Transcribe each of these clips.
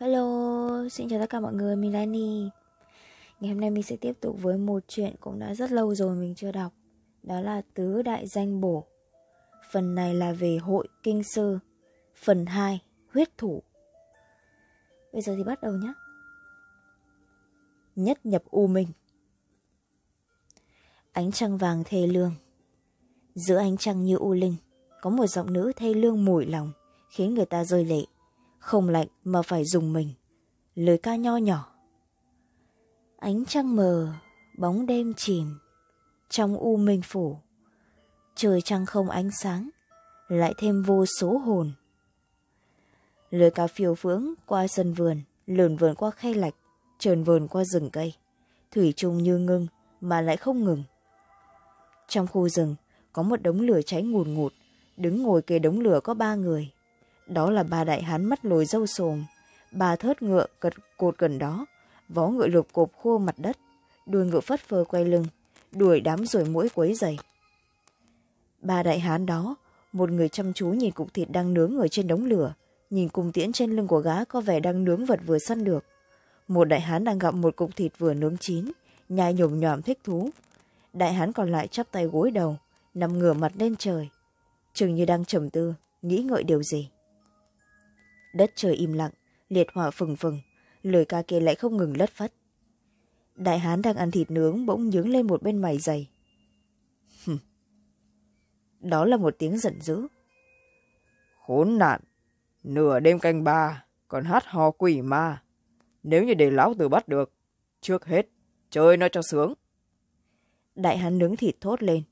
Hello, xin chào tất cả mọi người, mình là Annie Ngày hôm nay mình sẽ tiếp tục với một chuyện cũng đã rất lâu rồi mình chưa đọc Đó là Tứ Đại Danh Bổ Phần này là về hội kinh sư Phần 2, huyết thủ Bây giờ thì bắt đầu nhé Nhất nhập u minh Ánh trăng vàng thê lương Giữa ánh trăng như u linh Có một giọng nữ thê lương mùi lòng Khiến người ta rơi lệ không lạnh mà phải dùng mình lời ca nho nhỏ ánh trăng mờ bóng đêm chìm trong u minh phủ trời trăng không ánh sáng lại thêm vô số hồn lời ca phiêu phướng qua sân vườn lườn vườn qua khay lạch trườn vườn qua rừng cây thủy chung như ngưng mà lại không ngừng trong khu rừng có một đống lửa cháy ngùn ngụt đứng ngồi kề đống lửa có ba người đó là ba đại hán mắt lồi râu xồm ba thớt ngựa cật cột gần đó vó ngựa lục cộp khô mặt đất đuôi ngựa phất phơ quay lưng đuổi đám rồi mũi quấy dày ba đại hán đó một người chăm chú nhìn cục thịt đang nướng ở trên đống lửa nhìn cùng tiễn trên lưng của gá có vẻ đang nướng vật vừa săn được một đại hán đang gặm một cục thịt vừa nướng chín nhai nhổm nhòm thích thú đại hán còn lại chắp tay gối đầu nằm ngửa mặt lên trời chừng như đang trầm tư nghĩ ngợi điều gì đất trời im lặng liệt hỏa phừng phừng lời ca kia lại không ngừng lất phất đại hán đang ăn thịt nướng bỗng nhướng lên một bên mày dày đó là một tiếng giận dữ khốn nạn nửa đêm canh ba còn hát hò quỷ ma nếu như để lão tử bắt được trước hết chơi nó cho sướng đại hán nướng thịt thốt lên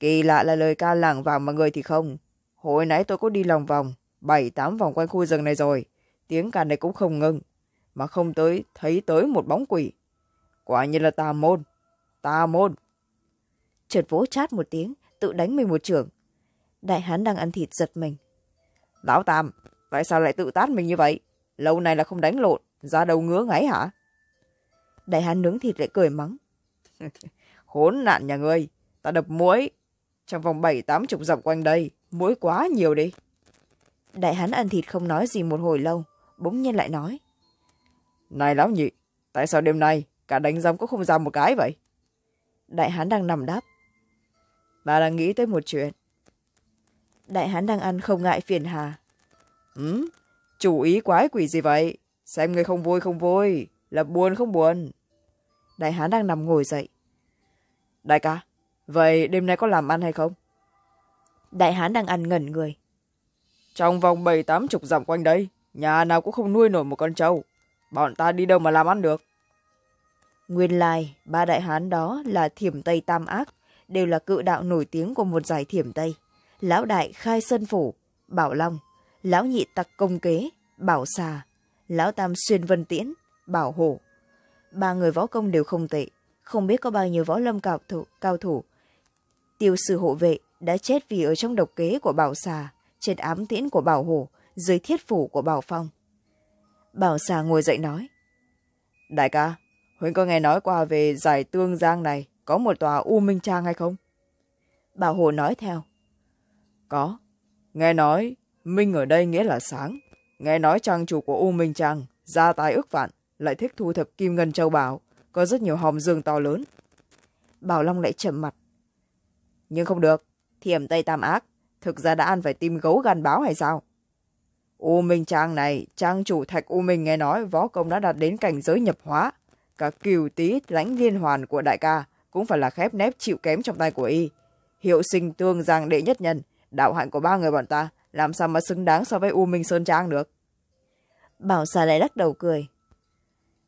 kỳ lạ là lời ca lảng vàng mà người thì không hồi nãy tôi có đi lòng vòng bảy tám vòng quanh khu rừng này rồi tiếng càn này cũng không ngừng mà không tới thấy tới một bóng quỷ quả nhiên là tà môn tà môn trượt vỗ chát một tiếng tự đánh mình một trưởng đại hán đang ăn thịt giật mình lão tam tại sao lại tự tát mình như vậy lâu nay là không đánh lộn ra đầu ngứa ngáy hả đại hán nướng thịt lại cười mắng khốn nạn nhà ngươi ta đập muối trong vòng bảy tám chục dặm quanh đây muối quá nhiều đi đại hán ăn thịt không nói gì một hồi lâu bỗng nhiên lại nói này lão nhị tại sao đêm nay cả đánh rắm cũng không ra một cái vậy đại hán đang nằm đáp bà đang nghĩ tới một chuyện đại hán đang ăn không ngại phiền hà ừ chủ ý quái quỷ gì vậy xem người không vui không vui là buồn không buồn đại hán đang nằm ngồi dậy đại ca vậy đêm nay có làm ăn hay không đại hán đang ăn ngẩn người trong vòng bảy tám chục dặm quanh đây nhà nào cũng không nuôi nổi một con trâu bọn ta đi đâu mà làm ăn được nguyên lai ba đại hán đó là thiểm tây tam ác đều là cự đạo nổi tiếng của một giải thiểm tây lão đại khai sơn phủ bảo long lão nhị tặc công kế bảo xà lão tam xuyên vân tiễn bảo hổ ba người võ công đều không tệ không biết có bao nhiêu võ lâm cao thủ, cao thủ. tiêu sư hộ vệ đã chết vì ở trong độc kế của bảo xà trên ám tiễn của bảo hổ dưới thiết phủ của bảo phong bảo xà ngồi dậy nói đại ca huynh có nghe nói qua về giải tương giang này có một tòa u minh trang hay không bảo hồ nói theo có nghe nói minh ở đây nghĩa là sáng nghe nói trang chủ của u minh trang ra tài ước vạn lại thích thu thập kim ngân châu bảo có rất nhiều hòm dương to lớn bảo long lại trầm mặt nhưng không được thiểm tây tam ác thực ra đã ăn phải tim gấu gan báo hay sao u minh trang này trang chủ thạch u minh nghe nói võ công đã đạt đến cảnh giới nhập hóa cả cừu tý lãnh liên hoàn của đại ca cũng phải là khép nép chịu kém trong tay của y hiệu sinh tương giang đệ nhất nhân đạo hạnh của ba người bọn ta làm sao mà xứng đáng so với u minh sơn trang được bảo xà lại lắc đầu cười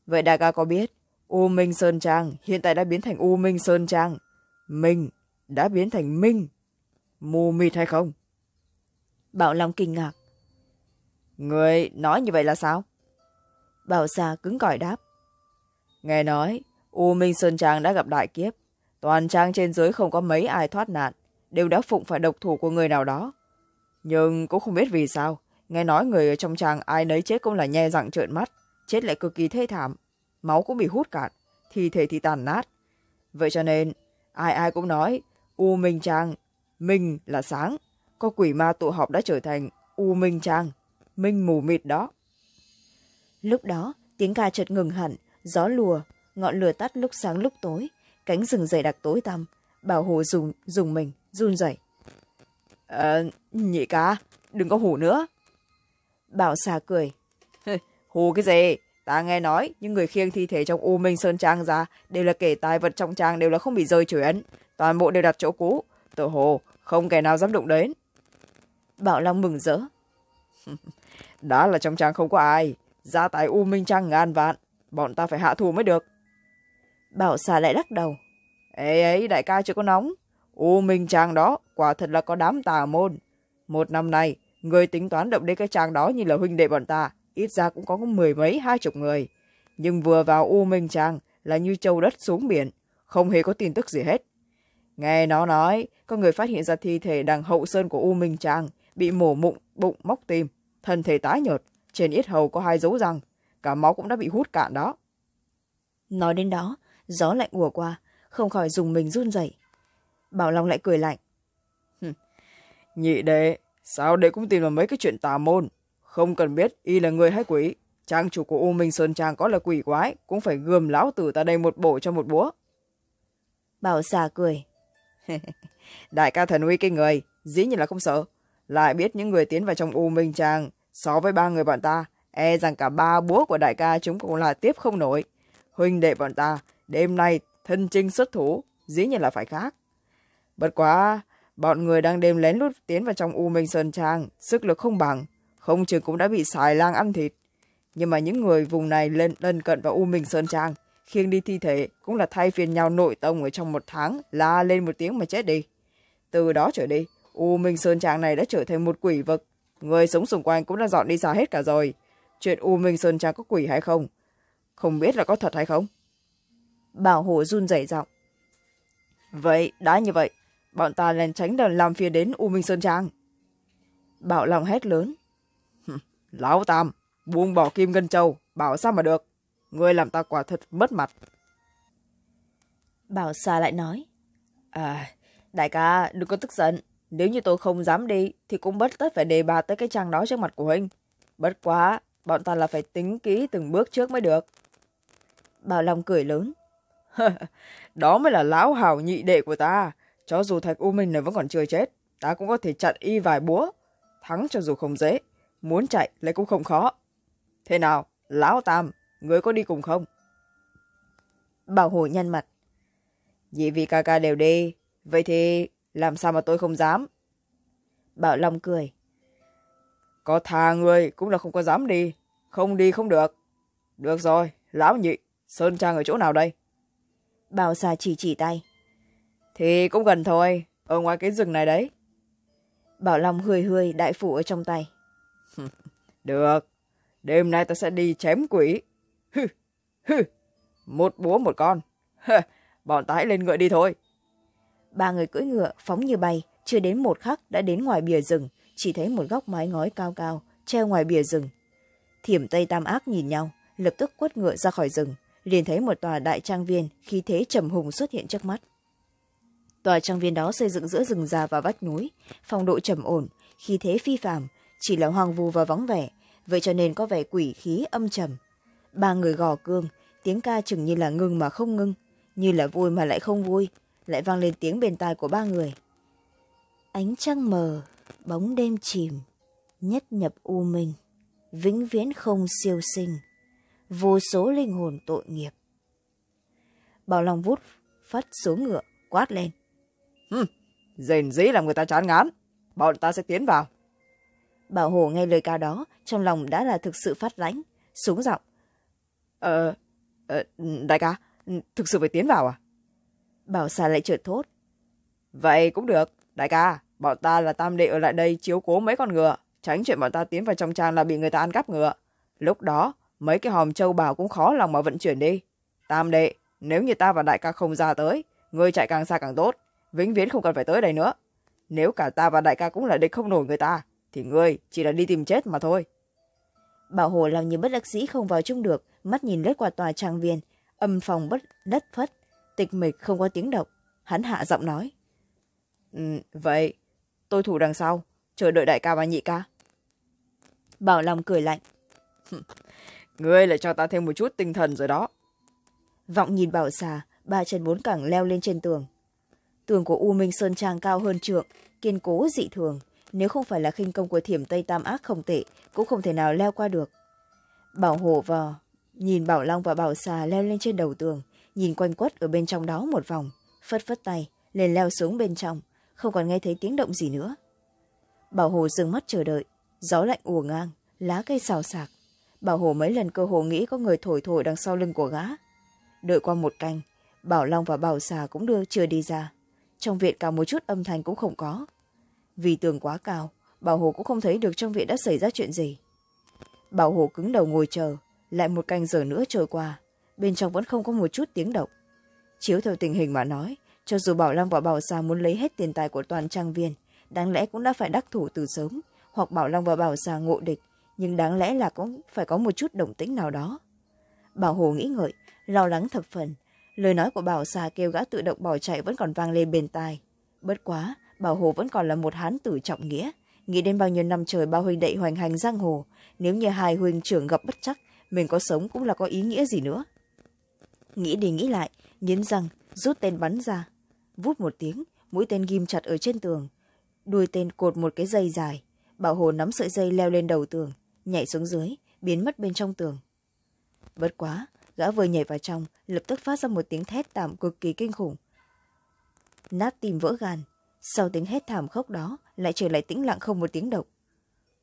vậy đại ca có biết u minh sơn trang hiện tại đã biến thành u minh sơn trang minh đã biến thành minh mù mịt hay không bảo long kinh ngạc người nói như vậy là sao bảo xà cứng cỏi đáp nghe nói u minh sơn trang đã gặp đại kiếp toàn trang trên dưới không có mấy ai thoát nạn đều đã phụng phải độc thủ của người nào đó nhưng cũng không biết vì sao nghe nói người ở trong trang ai nấy chết cũng là nhe răng trợn mắt chết lại cực kỳ thê thảm máu cũng bị hút cạn thi thể thì tàn nát vậy cho nên ai ai cũng nói u minh trang minh là sáng có quỷ ma tụ họp đã trở thành u minh trang minh mù mịt đó lúc đó tiếng ca chợt ngừng hẳn gió lùa ngọn lửa tắt lúc sáng lúc tối cánh rừng dày đặc tối tăm bảo hồ dùng dùng mình run rẩy à, nhị ca đừng có hủ nữa bảo xà cười hù cái gì ta nghe nói những người khiêng thi thể trong u minh sơn trang ra đều là kể tài vật trong trang đều là không bị rơi chuyển toàn bộ đều đặt chỗ cũ tự hồ không kẻ nào dám đụng đến bảo long mừng rỡ đã là trong trang không có ai gia tài u minh trang ngàn vạn bọn ta phải hạ thù mới được bảo xà lại lắc đầu ê ấy đại ca chưa có nóng u minh trang đó quả thật là có đám tà môn một năm nay người tính toán động đến cái trang đó như là huynh đệ bọn ta ít ra cũng có mười mấy hai chục người nhưng vừa vào u minh trang là như châu đất xuống biển không hề có tin tức gì hết Nghe nó nói, có người phát hiện ra thi thể đằng hậu sơn của U Minh Trang, bị mổ mụn, bụng móc tim, thân thể tái nhợt, trên ít hầu có hai dấu răng, cả máu cũng đã bị hút cạn đó. Nói đến đó, gió lạnh ùa qua, không khỏi dùng mình run rẩy Bảo Long lại cười lạnh. Nhị đệ, sao đệ cũng tìm vào mấy cái chuyện tà môn? Không cần biết y là người hay quỷ. Trang chủ của U Minh Sơn Trang có là quỷ quái, cũng phải gườm lão tử ta đây một bổ cho một búa. Bảo xà cười. đại ca thần uy kinh người dĩ nhiên là không sợ lại biết những người tiến vào trong u minh tràng so với ba người bọn ta e rằng cả ba búa của đại ca chúng cũng là tiếp không nổi huynh đệ bọn ta đêm nay thân trinh xuất thủ dĩ nhiên là phải khác bất quá bọn người đang đêm lén lút tiến vào trong u minh sơn trang sức lực không bằng không chừng cũng đã bị xài lang ăn thịt nhưng mà những người vùng này lên lân cận vào u minh sơn trang khiêng đi thi thể cũng là thay phiền nhau nội tông ở trong một tháng la lên một tiếng mà chết đi từ đó trở đi u minh sơn trang này đã trở thành một quỷ vực người sống xung quanh cũng đã dọn đi xa hết cả rồi chuyện u minh sơn trang có quỷ hay không không biết là có thật hay không bảo hồ run rẩy giọng vậy đã như vậy bọn ta nên tránh đòn làm phiền đến u minh sơn trang bảo lòng hét lớn lão tam buông bỏ kim ngân châu bảo sao mà được Ngươi làm ta quả thật mất mặt. Bảo xà lại nói. À, đại ca, đừng có tức giận. Nếu như tôi không dám đi, thì cũng bất tất phải đề bà tới cái trang đó trước mặt của huynh. Bất quá, bọn ta là phải tính kỹ từng bước trước mới được. Bảo Long cười lớn. đó mới là lão hào nhị đệ của ta. Cho dù thạch U Minh này vẫn còn chưa chết, ta cũng có thể chặn y vài búa. Thắng cho dù không dễ, muốn chạy lại cũng không khó. Thế nào, lão Tam, người có đi cùng không bảo hồ nhăn mặt vì vị ca ca đều đi vậy thì làm sao mà tôi không dám bảo long cười có thà người cũng là không có dám đi không đi không được được rồi lão nhị sơn trang ở chỗ nào đây bảo xà chỉ chỉ tay thì cũng gần thôi ở ngoài cái rừng này đấy bảo long hười hười đại phủ ở trong tay được đêm nay ta sẽ đi chém quỷ Hừ, hừ, một búa một con. Hừ, bọn tái lên ngựa đi thôi. Ba người cưỡi ngựa phóng như bay, chưa đến một khắc đã đến ngoài bìa rừng, chỉ thấy một góc mái ngói cao cao, treo ngoài bìa rừng. Thiểm Tây Tam Ác nhìn nhau, lập tức quất ngựa ra khỏi rừng, liền thấy một tòa đại trang viên khi thế trầm hùng xuất hiện trước mắt. Tòa trang viên đó xây dựng giữa rừng già và vách núi, phong độ trầm ổn, khí thế phi phàm, chỉ là hoang vu và vắng vẻ, vậy cho nên có vẻ quỷ khí âm trầm ba người gò cương tiếng ca chừng như là ngưng mà không ngưng như là vui mà lại không vui lại vang lên tiếng bên tai của ba người ánh trăng mờ bóng đêm chìm nhất nhập u minh vĩnh viễn không siêu sinh vô số linh hồn tội nghiệp bảo long vút phát xuống ngựa quát lên hừm rền dĩ làm người ta chán ngán bọn ta sẽ tiến vào bảo hồ nghe lời ca đó trong lòng đã là thực sự phát lãnh xuống giọng Ờ, ờ, đại ca, thực sự phải tiến vào à? Bảo xà lại trượt thốt. Vậy cũng được, đại ca, bọn ta là tam đệ ở lại đây chiếu cố mấy con ngựa, tránh chuyện bọn ta tiến vào trong trang là bị người ta ăn cắp ngựa. Lúc đó, mấy cái hòm châu bảo cũng khó lòng mà vận chuyển đi. Tam đệ, nếu như ta và đại ca không ra tới, ngươi chạy càng xa càng tốt, vĩnh viễn không cần phải tới đây nữa. Nếu cả ta và đại ca cũng là địch không nổi người ta, thì ngươi chỉ là đi tìm chết mà thôi. Bảo Hồ làm như bất đắc dĩ không vào chung được, mắt nhìn lết qua tòa trang viên âm phòng bất đất phất tịch mịch không có tiếng động hắn hạ giọng nói ừ, vậy tôi thủ đằng sau chờ đợi đại ca và nhị ca bảo lòng cười lạnh ngươi lại cho ta thêm một chút tinh thần rồi đó vọng nhìn bảo xà ba chân bốn cẳng leo lên trên tường tường của u minh sơn trang cao hơn trượng kiên cố dị thường nếu không phải là khinh công của thiểm tây tam ác không tệ cũng không thể nào leo qua được bảo hộ vào nhìn bảo long và bảo xà leo lên trên đầu tường nhìn quanh quất ở bên trong đó một vòng phất phất tay liền leo xuống bên trong không còn nghe thấy tiếng động gì nữa bảo hồ dừng mắt chờ đợi gió lạnh ùa ngang lá cây xào xạc bảo hồ mấy lần cơ hồ nghĩ có người thổi thổi đằng sau lưng của gã đợi qua một canh bảo long và bảo xà cũng đưa chưa đi ra trong viện cả một chút âm thanh cũng không có vì tường quá cao bảo hồ cũng không thấy được trong viện đã xảy ra chuyện gì bảo hồ cứng đầu ngồi chờ lại một canh giờ nữa trôi qua bên trong vẫn không có một chút tiếng động chiếu theo tình hình mà nói cho dù bảo long và bảo sàng muốn lấy hết tiền tài của toàn trang viên đáng lẽ cũng đã phải đắc thủ từ sớm hoặc bảo long và bảo sàng ngộ địch nhưng đáng lẽ là cũng phải có một chút động tĩnh nào đó bảo hồ nghĩ ngợi lo lắng thập phần lời nói của bảo xà kêu gã tự động bỏ chạy vẫn còn vang lên bên tai bất quá bảo hồ vẫn còn là một hán tử trọng nghĩa nghĩ đến bao nhiêu năm trời bao huynh đệ hoành hành giang hồ nếu như hai huynh trưởng gặp bất chắc mình có sống cũng là có ý nghĩa gì nữa nghĩ đi nghĩ lại nghiến răng rút tên bắn ra vút một tiếng mũi tên ghim chặt ở trên tường đuôi tên cột một cái dây dài bảo hồ nắm sợi dây leo lên đầu tường nhảy xuống dưới biến mất bên trong tường bất quá gã vừa nhảy vào trong lập tức phát ra một tiếng thét tạm cực kỳ kinh khủng nát tim vỡ gan sau tiếng hét thảm khốc đó lại trở lại tĩnh lặng không một tiếng động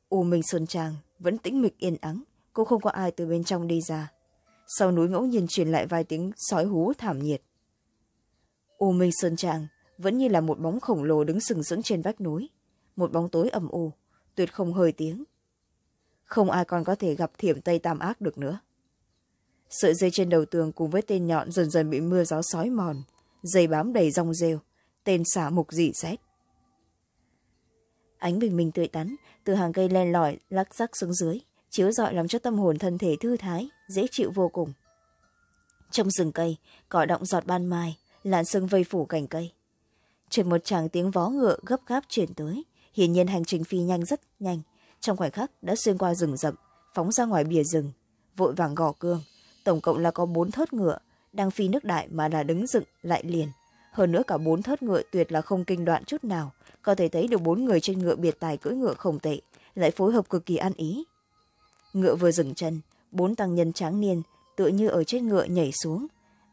u minh sơn trang vẫn tĩnh mịch yên ắng cũng không có ai từ bên trong đi ra sau núi ngẫu nhiên truyền lại vài tiếng sói hú thảm nhiệt u minh sơn trạng vẫn như là một bóng khổng lồ đứng sừng sững trên vách núi một bóng tối ầm ù tuyệt không hơi tiếng không ai còn có thể gặp thiểm tây tam ác được nữa sợi dây trên đầu tường cùng với tên nhọn dần dần bị mưa gió sói mòn dây bám đầy rong rêu tên xả mục dị xét ánh bình minh tươi tắn từ hàng cây len lỏi lắc rắc xuống dưới chiếu rọi làm cho tâm hồn thân thể thư thái dễ chịu vô cùng trong rừng cây cỏ động giọt ban mai làn sương vây phủ cành cây chợt một chàng tiếng vó ngựa gấp gáp chuyển tới hiển nhiên hành trình phi nhanh rất nhanh trong khoảnh khắc đã xuyên qua rừng rậm phóng ra ngoài bìa rừng vội vàng gò cương tổng cộng là có bốn thớt ngựa đang phi nước đại mà là đứng dựng lại liền hơn nữa cả bốn thớt ngựa tuyệt là không kinh đoạn chút nào có thể thấy được bốn người trên ngựa biệt tài cưỡi ngựa khổng tệ lại phối hợp cực kỳ ăn ý ngựa vừa dừng chân bốn tăng nhân tráng niên tựa như ở trên ngựa nhảy xuống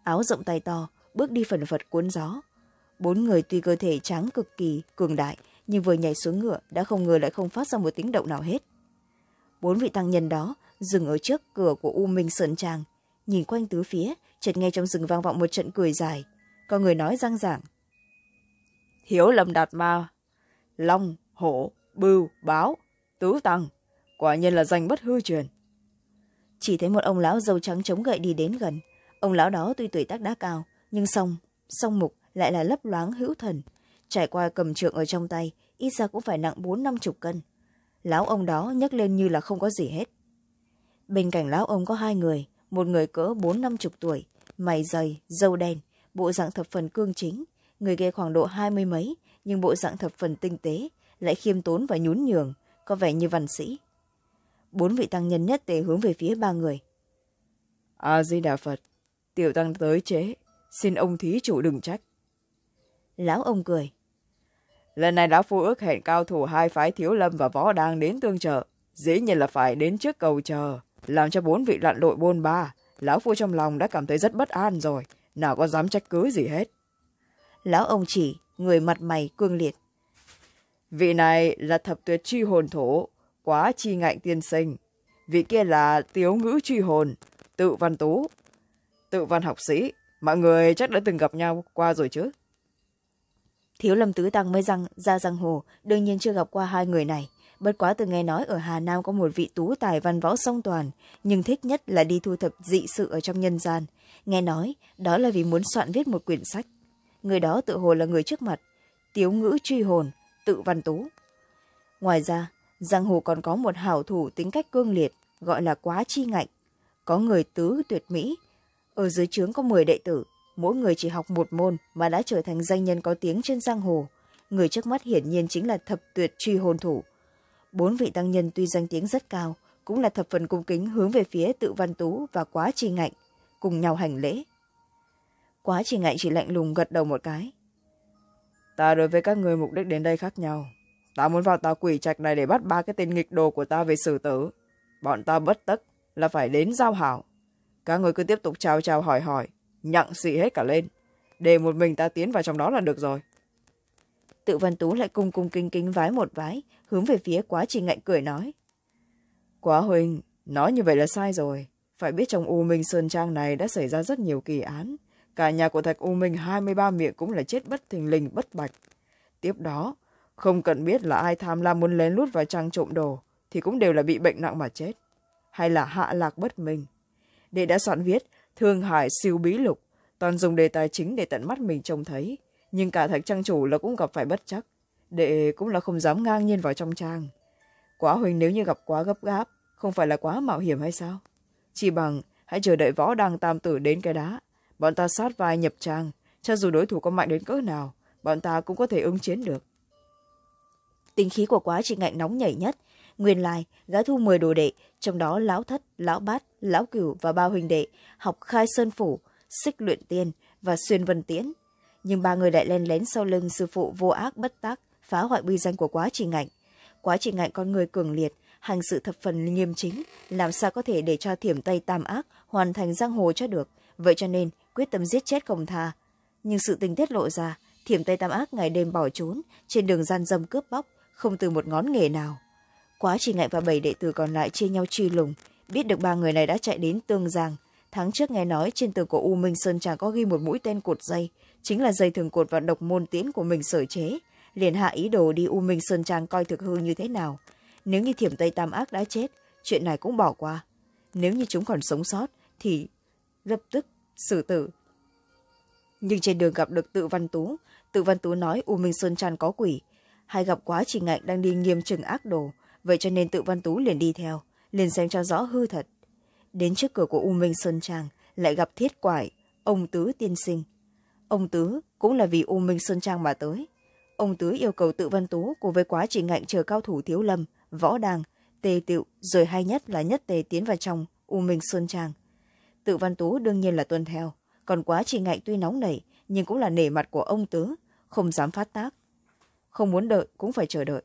áo rộng tay to bước đi phần phật cuốn gió bốn người tuy cơ thể tráng cực kỳ cường đại nhưng vừa nhảy xuống ngựa đã không ngờ lại không phát ra một tiếng động nào hết bốn vị tăng nhân đó dừng ở trước cửa của u minh sơn trang nhìn quanh tứ phía chợt nghe trong rừng vang vọng một trận cười dài có người nói răng giảng hiểu lầm đạt ma long hổ bưu báo tứ tăng quả nhiên là danh bất hư truyền chỉ thấy một ông lão dâu trắng chống gậy đi đến gần ông lão đó tuy tuổi tác đã cao nhưng song song mục lại là lấp loáng hữu thần trải qua cầm trượng ở trong tay ít ra cũng phải nặng bốn năm chục cân lão ông đó nhấc lên như là không có gì hết bên cạnh lão ông có hai người một người cỡ bốn năm chục tuổi mày dày dâu đen bộ dạng thập phần cương chính người kia khoảng độ hai mươi mấy nhưng bộ dạng thập phần tinh tế lại khiêm tốn và nhún nhường có vẻ như văn sĩ bốn vị tăng nhân nhất tề hướng về phía ba người a di đà phật tiểu tăng tới chế xin ông thí chủ đừng trách lão ông cười lần này lão phu ước hẹn cao thủ hai phái thiếu lâm và võ đang đến tương trợ dĩ nhiên là phải đến trước cầu chờ làm cho bốn vị lặn lội bôn ba lão phu trong lòng đã cảm thấy rất bất an rồi nào có dám trách cứ gì hết lão ông chỉ người mặt mày cương liệt vị này là thập tuyệt chi hồn thổ quá chi ngạnh tiên sinh vị kia là tiếu ngữ truy hồn tự văn tú tự văn học sĩ mọi người chắc đã từng gặp nhau qua rồi chứ thiếu lâm tứ tăng mới răng ra giang hồ đương nhiên chưa gặp qua hai người này bất quá từng nghe nói ở hà nam có một vị tú tài văn võ song toàn nhưng thích nhất là đi thu thập dị sự ở trong nhân gian nghe nói đó là vì muốn soạn viết một quyển sách người đó tự hồ là người trước mặt tiếu ngữ truy hồn tự văn tú ngoài ra giang hồ còn có một hảo thủ tính cách cương liệt gọi là quá chi ngạnh có người tứ tuyệt mỹ ở dưới trướng có m đệ tử mỗi người chỉ học một môn mà đã trở thành danh nhân có tiếng trên giang hồ người trước mắt hiển nhiên chính là thập tuyệt truy hồn thủ bốn vị tăng nhân tuy danh tiếng rất cao cũng là thập phần cung kính hướng về phía tự văn tú và quá chi ngạnh cùng nhau hành lễ quá chi ngạnh chỉ lạnh lùng gật đầu một cái ta đối với các người mục đích đến đây khác nhau ta muốn vào tà quỷ trạch này để bắt ba cái tên nghịch đồ của ta về xử tử bọn ta bất tất là phải đến giao hảo các người cứ tiếp tục chào chào hỏi hỏi nhặng xị hết cả lên để một mình ta tiến vào trong đó là được rồi tự văn tú lại cung cung kinh kinh vái một vái hướng về phía quá trình ngạnh cười nói quá huynh nói như vậy là sai rồi phải biết trong u minh sơn trang này đã xảy ra rất nhiều kỳ án cả nhà của thạch u minh hai mươi ba miệng cũng là chết bất thình lình bất bạch tiếp đó không cần biết là ai tham lam muốn lén lút vào trang trộm đồ thì cũng đều là bị bệnh nặng mà chết hay là hạ lạc bất minh đệ đã soạn viết thương hải siêu bí lục toàn dùng đề tài chính để tận mắt mình trông thấy nhưng cả thạch trang chủ là cũng gặp phải bất chắc đệ cũng là không dám ngang nhiên vào trong trang quá huynh nếu như gặp quá gấp gáp không phải là quá mạo hiểm hay sao chỉ bằng hãy chờ đợi võ đăng tam tử đến cái đá bọn ta sát vai nhập trang cho dù đối thủ có mạnh đến cỡ nào bọn ta cũng có thể ứng chiến được tình khí của quá trị ngạnh nóng nhảy nhất nguyên lai gái thu m đồ đệ trong đó lão thất lão bát lão cửu và ba huỳnh đệ học khai sơn phủ xích luyện tiên và xuyên vân tiễn nhưng ba người lại len lén sau lưng sư phụ vô ác bất tác phá hoại uy danh của quá trị ngạnh quá trị ngạnh con người cường liệt hành sự thập phần nghiêm chính làm sao có thể để cho thiểm tây tam ác hoàn thành giang hồ cho được vậy cho nên quyết tâm giết chết không tha nhưng sự tình tiết lộ ra thiểm tây tam ác ngày đêm bỏ trốn trên đường gian dâm cướp bóc không từ một ngón nghề nào quá chỉ ngại và bảy đệ tử còn lại chia nhau truy lùng biết được ba người này đã chạy đến tương giang tháng trước nghe nói trên tường của u minh sơn tràng có ghi một mũi tên cột dây chính là dây thường cột và độc môn tiễn của mình sở chế liền hạ ý đồ đi u minh sơn trang coi thực hư như thế nào nếu như thiểm tây tam ác đã chết chuyện này cũng bỏ qua nếu như chúng còn sống sót thì lập tức xử tử nhưng trên đường gặp được tự văn tú tự văn tú nói u minh sơn trang có quỷ hay gặp quá chị ngạnh đang đi nghiêm trừng ác đồ vậy cho nên tự văn tú liền đi theo liền xem cho rõ hư thật đến trước cửa của u minh sơn trang lại gặp thiết quải ông tứ tiên sinh ông tứ cũng là vì u minh sơn trang mà tới ông tứ yêu cầu tự văn tú cùng với quá trình ngạnh chờ cao thủ thiếu lâm võ đàng tề tiệu rồi hay nhất là nhất tề tiến vào trong u minh sơn trang tự văn tú đương nhiên là tuân theo còn quá trình ngạnh tuy nóng nảy nhưng cũng là nể mặt của ông tứ không dám phát tác không muốn đợi cũng phải chờ đợi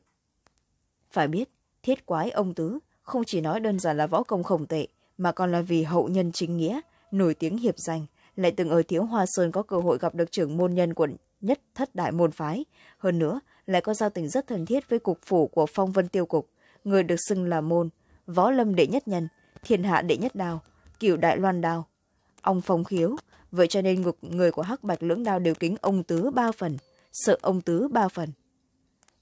phải biết thiết quái ông tứ không chỉ nói đơn giản là võ công khổng tệ mà còn là vì hậu nhân chính nghĩa nổi tiếng hiệp danh lại từng ở thiếu hoa sơn có cơ hội gặp được trưởng môn nhân quận nhất thất đại môn phái hơn nữa lại có giao tình rất thân thiết với cục phủ của phong vân tiêu cục người được xưng là môn võ lâm đệ nhất nhân thiên hạ đệ nhất đào cựu đại loan đào ông phong khiếu vậy cho nên ngục người của hắc bạch lưỡng đao đều kính ông tứ ba phần sợ ông tứ ba phần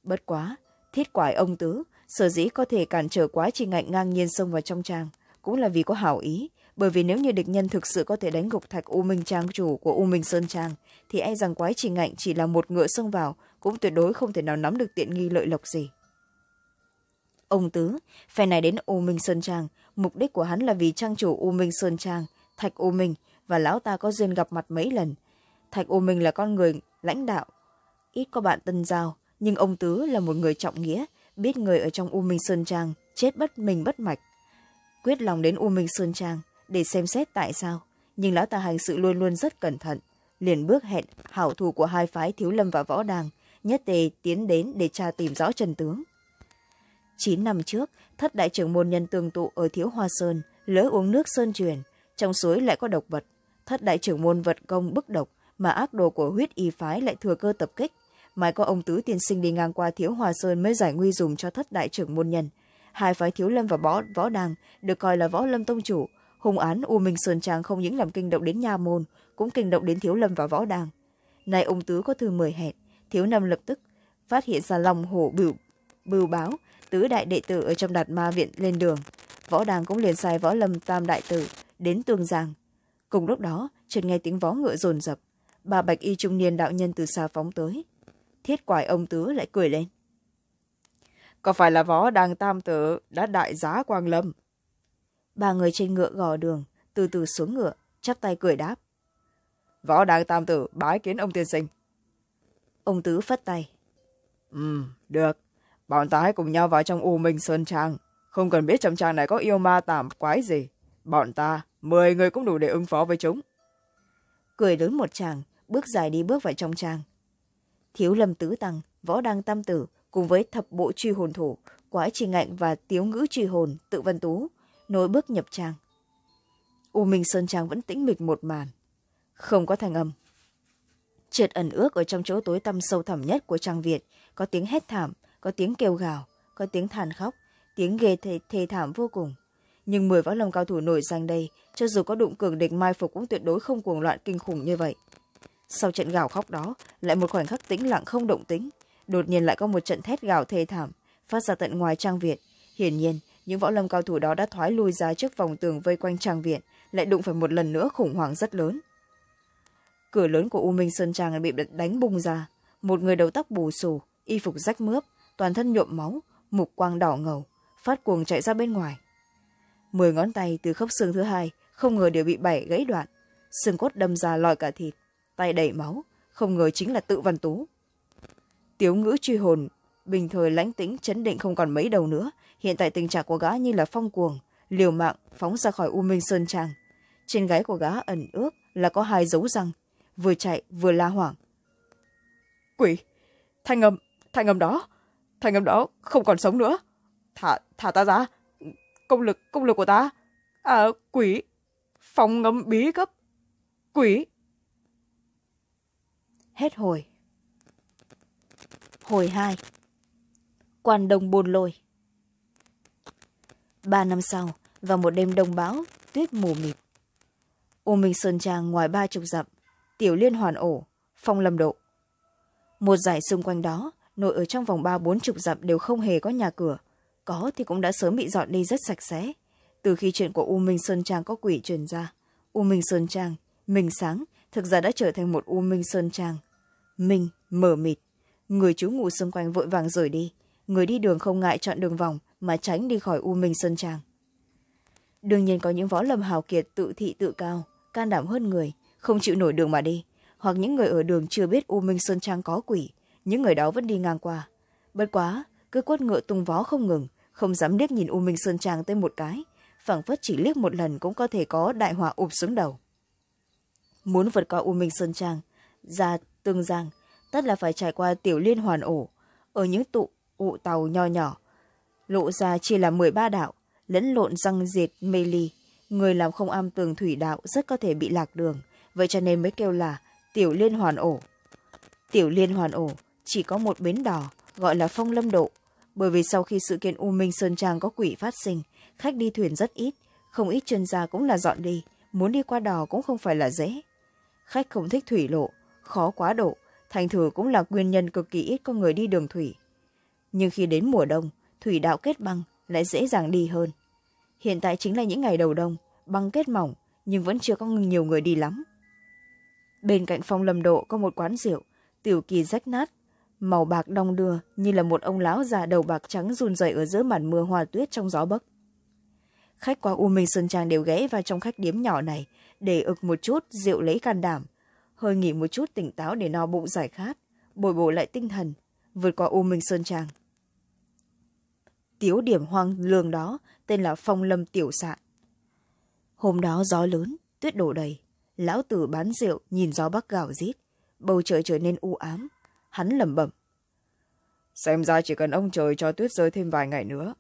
bất quá thiết quải ông tứ sở dĩ có thể cản trở quá trình ngạnh ngang nhiên xông vào trong trang cũng là vì có hảo ý bởi vì nếu như địch nhân thực sự có thể đánh gục thạch u minh trang chủ của u minh sơn trang thì e rằng quái trình ngạnh chỉ là một ngựa xông vào cũng tuyệt đối không thể nào nắm được tiện nghi lợi lộc gì ông tứ phe này đến u minh sơn trang mục đích của hắn là vì trang chủ u minh sơn trang thạch u minh và lão ta có duyên gặp mặt mấy lần thạch u minh là con người lãnh đạo ít có bạn tân giao nhưng ông tứ là một người trọng nghĩa biết người ở trong u minh sơn trang chết bất mình bất mạch quyết lòng đến u minh sơn trang để xem xét tại sao nhưng lão ta hành sự luôn luôn rất cẩn thận liền bước hẹn hảo thủ của hai phái thiếu lâm và võ đàng nhất tề tiến đến để tra tìm rõ trần tướng chín năm trước thất đại trưởng môn nhân tương tụ ở thiếu hoa sơn lỡ uống nước sơn truyền trong suối lại có độc vật thất đại trưởng môn vật công bức độc mà ác đồ của huyết y phái lại thừa cơ tập kích mãi có ông Tứ Tiên Sinh đi ngang qua Thiếu Hòa Sơn mới giải nguy dùng cho thất đại trưởng môn nhân. Hai phái Thiếu Lâm và Võ, võ Đàng được coi là Võ Lâm Tông Chủ. hung án U Minh Sơn Trang không những làm kinh động đến nha môn, cũng kinh động đến Thiếu Lâm và Võ Đàng. Nay ông Tứ có thư mời hẹn, Thiếu lâm lập tức phát hiện ra lòng hổ bửu, bưu báo, tứ đại đệ tử ở trong đạt ma viện lên đường. Võ Đàng cũng liền sai Võ Lâm Tam Đại Tử đến Tương Giang. Cùng lúc đó, chợt nghe tiếng vó ngựa rồn rập. Bà Bạch Y Trung Niên đạo nhân từ xa phóng tới, kết quả ông tứ lại cười lên có phải là võ đàng tam tử đã đại giá quang lâm ba người trên ngựa gò đường từ từ xuống ngựa chắp tay cười đáp võ đàng tam tử bái kiến ông tiên sinh ông tứ phất tay ừ được bọn ta hãy cùng nhau vào trong u minh sơn trang không cần biết trong trang này có yêu ma tảm quái gì bọn ta mười người cũng đủ để ứng phó với chúng cười lớn một chàng bước dài đi bước vào trong trang thiếu lâm tứ tăng võ đăng tam tử cùng với thập bộ truy hồn thủ quái trì ngạnh và tiếu ngữ truy hồn tự văn tú nối bước nhập trang u minh sơn trang vẫn tĩnh mịch một màn không có thanh âm triệt ẩn ước ở trong chỗ tối tăm sâu thẳm nhất của trang viện có tiếng hét thảm có tiếng kêu gào có tiếng than khóc tiếng ghê thê, thê thảm vô cùng nhưng mười võ lâm cao thủ nổi danh đây cho dù có đụng cường địch mai phục cũng tuyệt đối không cuồng loạn kinh khủng như vậy sau trận gào khóc đó lại một khoảnh khắc tĩnh lặng không động tính đột nhiên lại có một trận thét gào thê thảm phát ra tận ngoài trang viện hiển nhiên những võ lâm cao thủ đó đã thoái lui ra trước vòng tường vây quanh trang viện lại đụng phải một lần nữa khủng hoảng rất lớn cửa lớn của u minh sơn trang bị đánh bung ra một người đầu tóc bù xù y phục rách mướp toàn thân nhuộm máu mục quang đỏ ngầu phát cuồng chạy ra bên ngoài mười ngón tay từ khớp xương thứ hai không ngờ đều bị bảy gãy đoạn xương cốt đâm ra lòi cả thịt tay đầy máu không ngờ chính là tự văn tú tiếu ngữ truy hồn bình thời lãnh tĩnh chấn định không còn mấy đầu nữa hiện tại tình trạng của gã như là phong cuồng liều mạng phóng ra khỏi u minh sơn trang trên gáy của gã ẩn ước là có hai dấu răng vừa chạy vừa la hoảng quỷ thanh âm thanh âm đó thanh âm đó không còn sống nữa thả thả ta ra công lực công lực của ta à quỷ phòng ngầm bí cấp quỷ Hết hồi. Hồi 2. Quan Đông Bôn Lôi Ba năm sau, vào một đêm đông bão, tuyết mù mịt. U Minh Sơn Trang ngoài ba chục dặm, tiểu liên hoàn ổ, phong lâm độ. Một giải xung quanh đó, nội ở trong vòng ba bốn chục dặm đều không hề có nhà cửa. Có thì cũng đã sớm bị dọn đi rất sạch sẽ. Từ khi chuyện của U Minh Sơn Trang có quỷ truyền ra, U Minh Sơn Trang, mình sáng, thực ra đã trở thành một U Minh Sơn Trang minh mờ mịt người chú ngủ xung quanh vội vàng rời đi người đi đường không ngại chọn đường vòng mà tránh đi khỏi u minh sơn trang đương nhiên có những võ lâm hào kiệt tự thị tự cao can đảm hơn người không chịu nổi đường mà đi hoặc những người ở đường chưa biết u minh sơn trang có quỷ những người đó vẫn đi ngang qua bất quá cứ quất ngựa tung vó không ngừng không dám liếc nhìn u minh sơn trang tới một cái phảng phất chỉ liếc một lần cũng có thể có đại họa ụp xuống đầu muốn vượt qua u minh sơn trang ra tương giang tất là phải trải qua tiểu liên hoàn ổ ở những tụ ụ tàu nho nhỏ lộ ra chia là m ba đạo lẫn lộn răng diệt mê ly người làm không am tường thủy đạo rất có thể bị lạc đường vậy cho nên mới kêu là tiểu liên hoàn ổ tiểu liên hoàn ổ chỉ có một bến đỏ gọi là phong lâm độ bởi vì sau khi sự kiện u minh sơn trang có quỷ phát sinh khách đi thuyền rất ít không ít chuyên gia cũng là dọn đi muốn đi qua đò cũng không phải là dễ khách không thích thủy lộ khó quá độ thành thử cũng là nguyên nhân cực kỳ ít có người đi đường thủy nhưng khi đến mùa đông thủy đạo kết băng lại dễ dàng đi hơn hiện tại chính là những ngày đầu đông băng kết mỏng nhưng vẫn chưa có nhiều người đi lắm bên cạnh phòng lâm độ có một quán rượu tiểu kỳ rách nát màu bạc đong đưa như là một ông lão già đầu bạc trắng run rẩy ở giữa màn mưa hoa tuyết trong gió bấc khách qua u minh sơn trang đều ghé vào trong khách điếm nhỏ này để ực một chút rượu lấy can đảm hơi nghỉ một chút tỉnh táo để no bụng giải khát bồi bổ lại tinh thần vượt qua u minh sơn tràng tiếu điểm hoang lường đó tên là phong lâm tiểu sạn hôm đó gió lớn tuyết đổ đầy lão tử bán rượu nhìn gió bắc gào rít bầu trời trở nên u ám hắn lẩm bẩm xem ra chỉ cần ông trời cho tuyết rơi thêm vài ngày nữa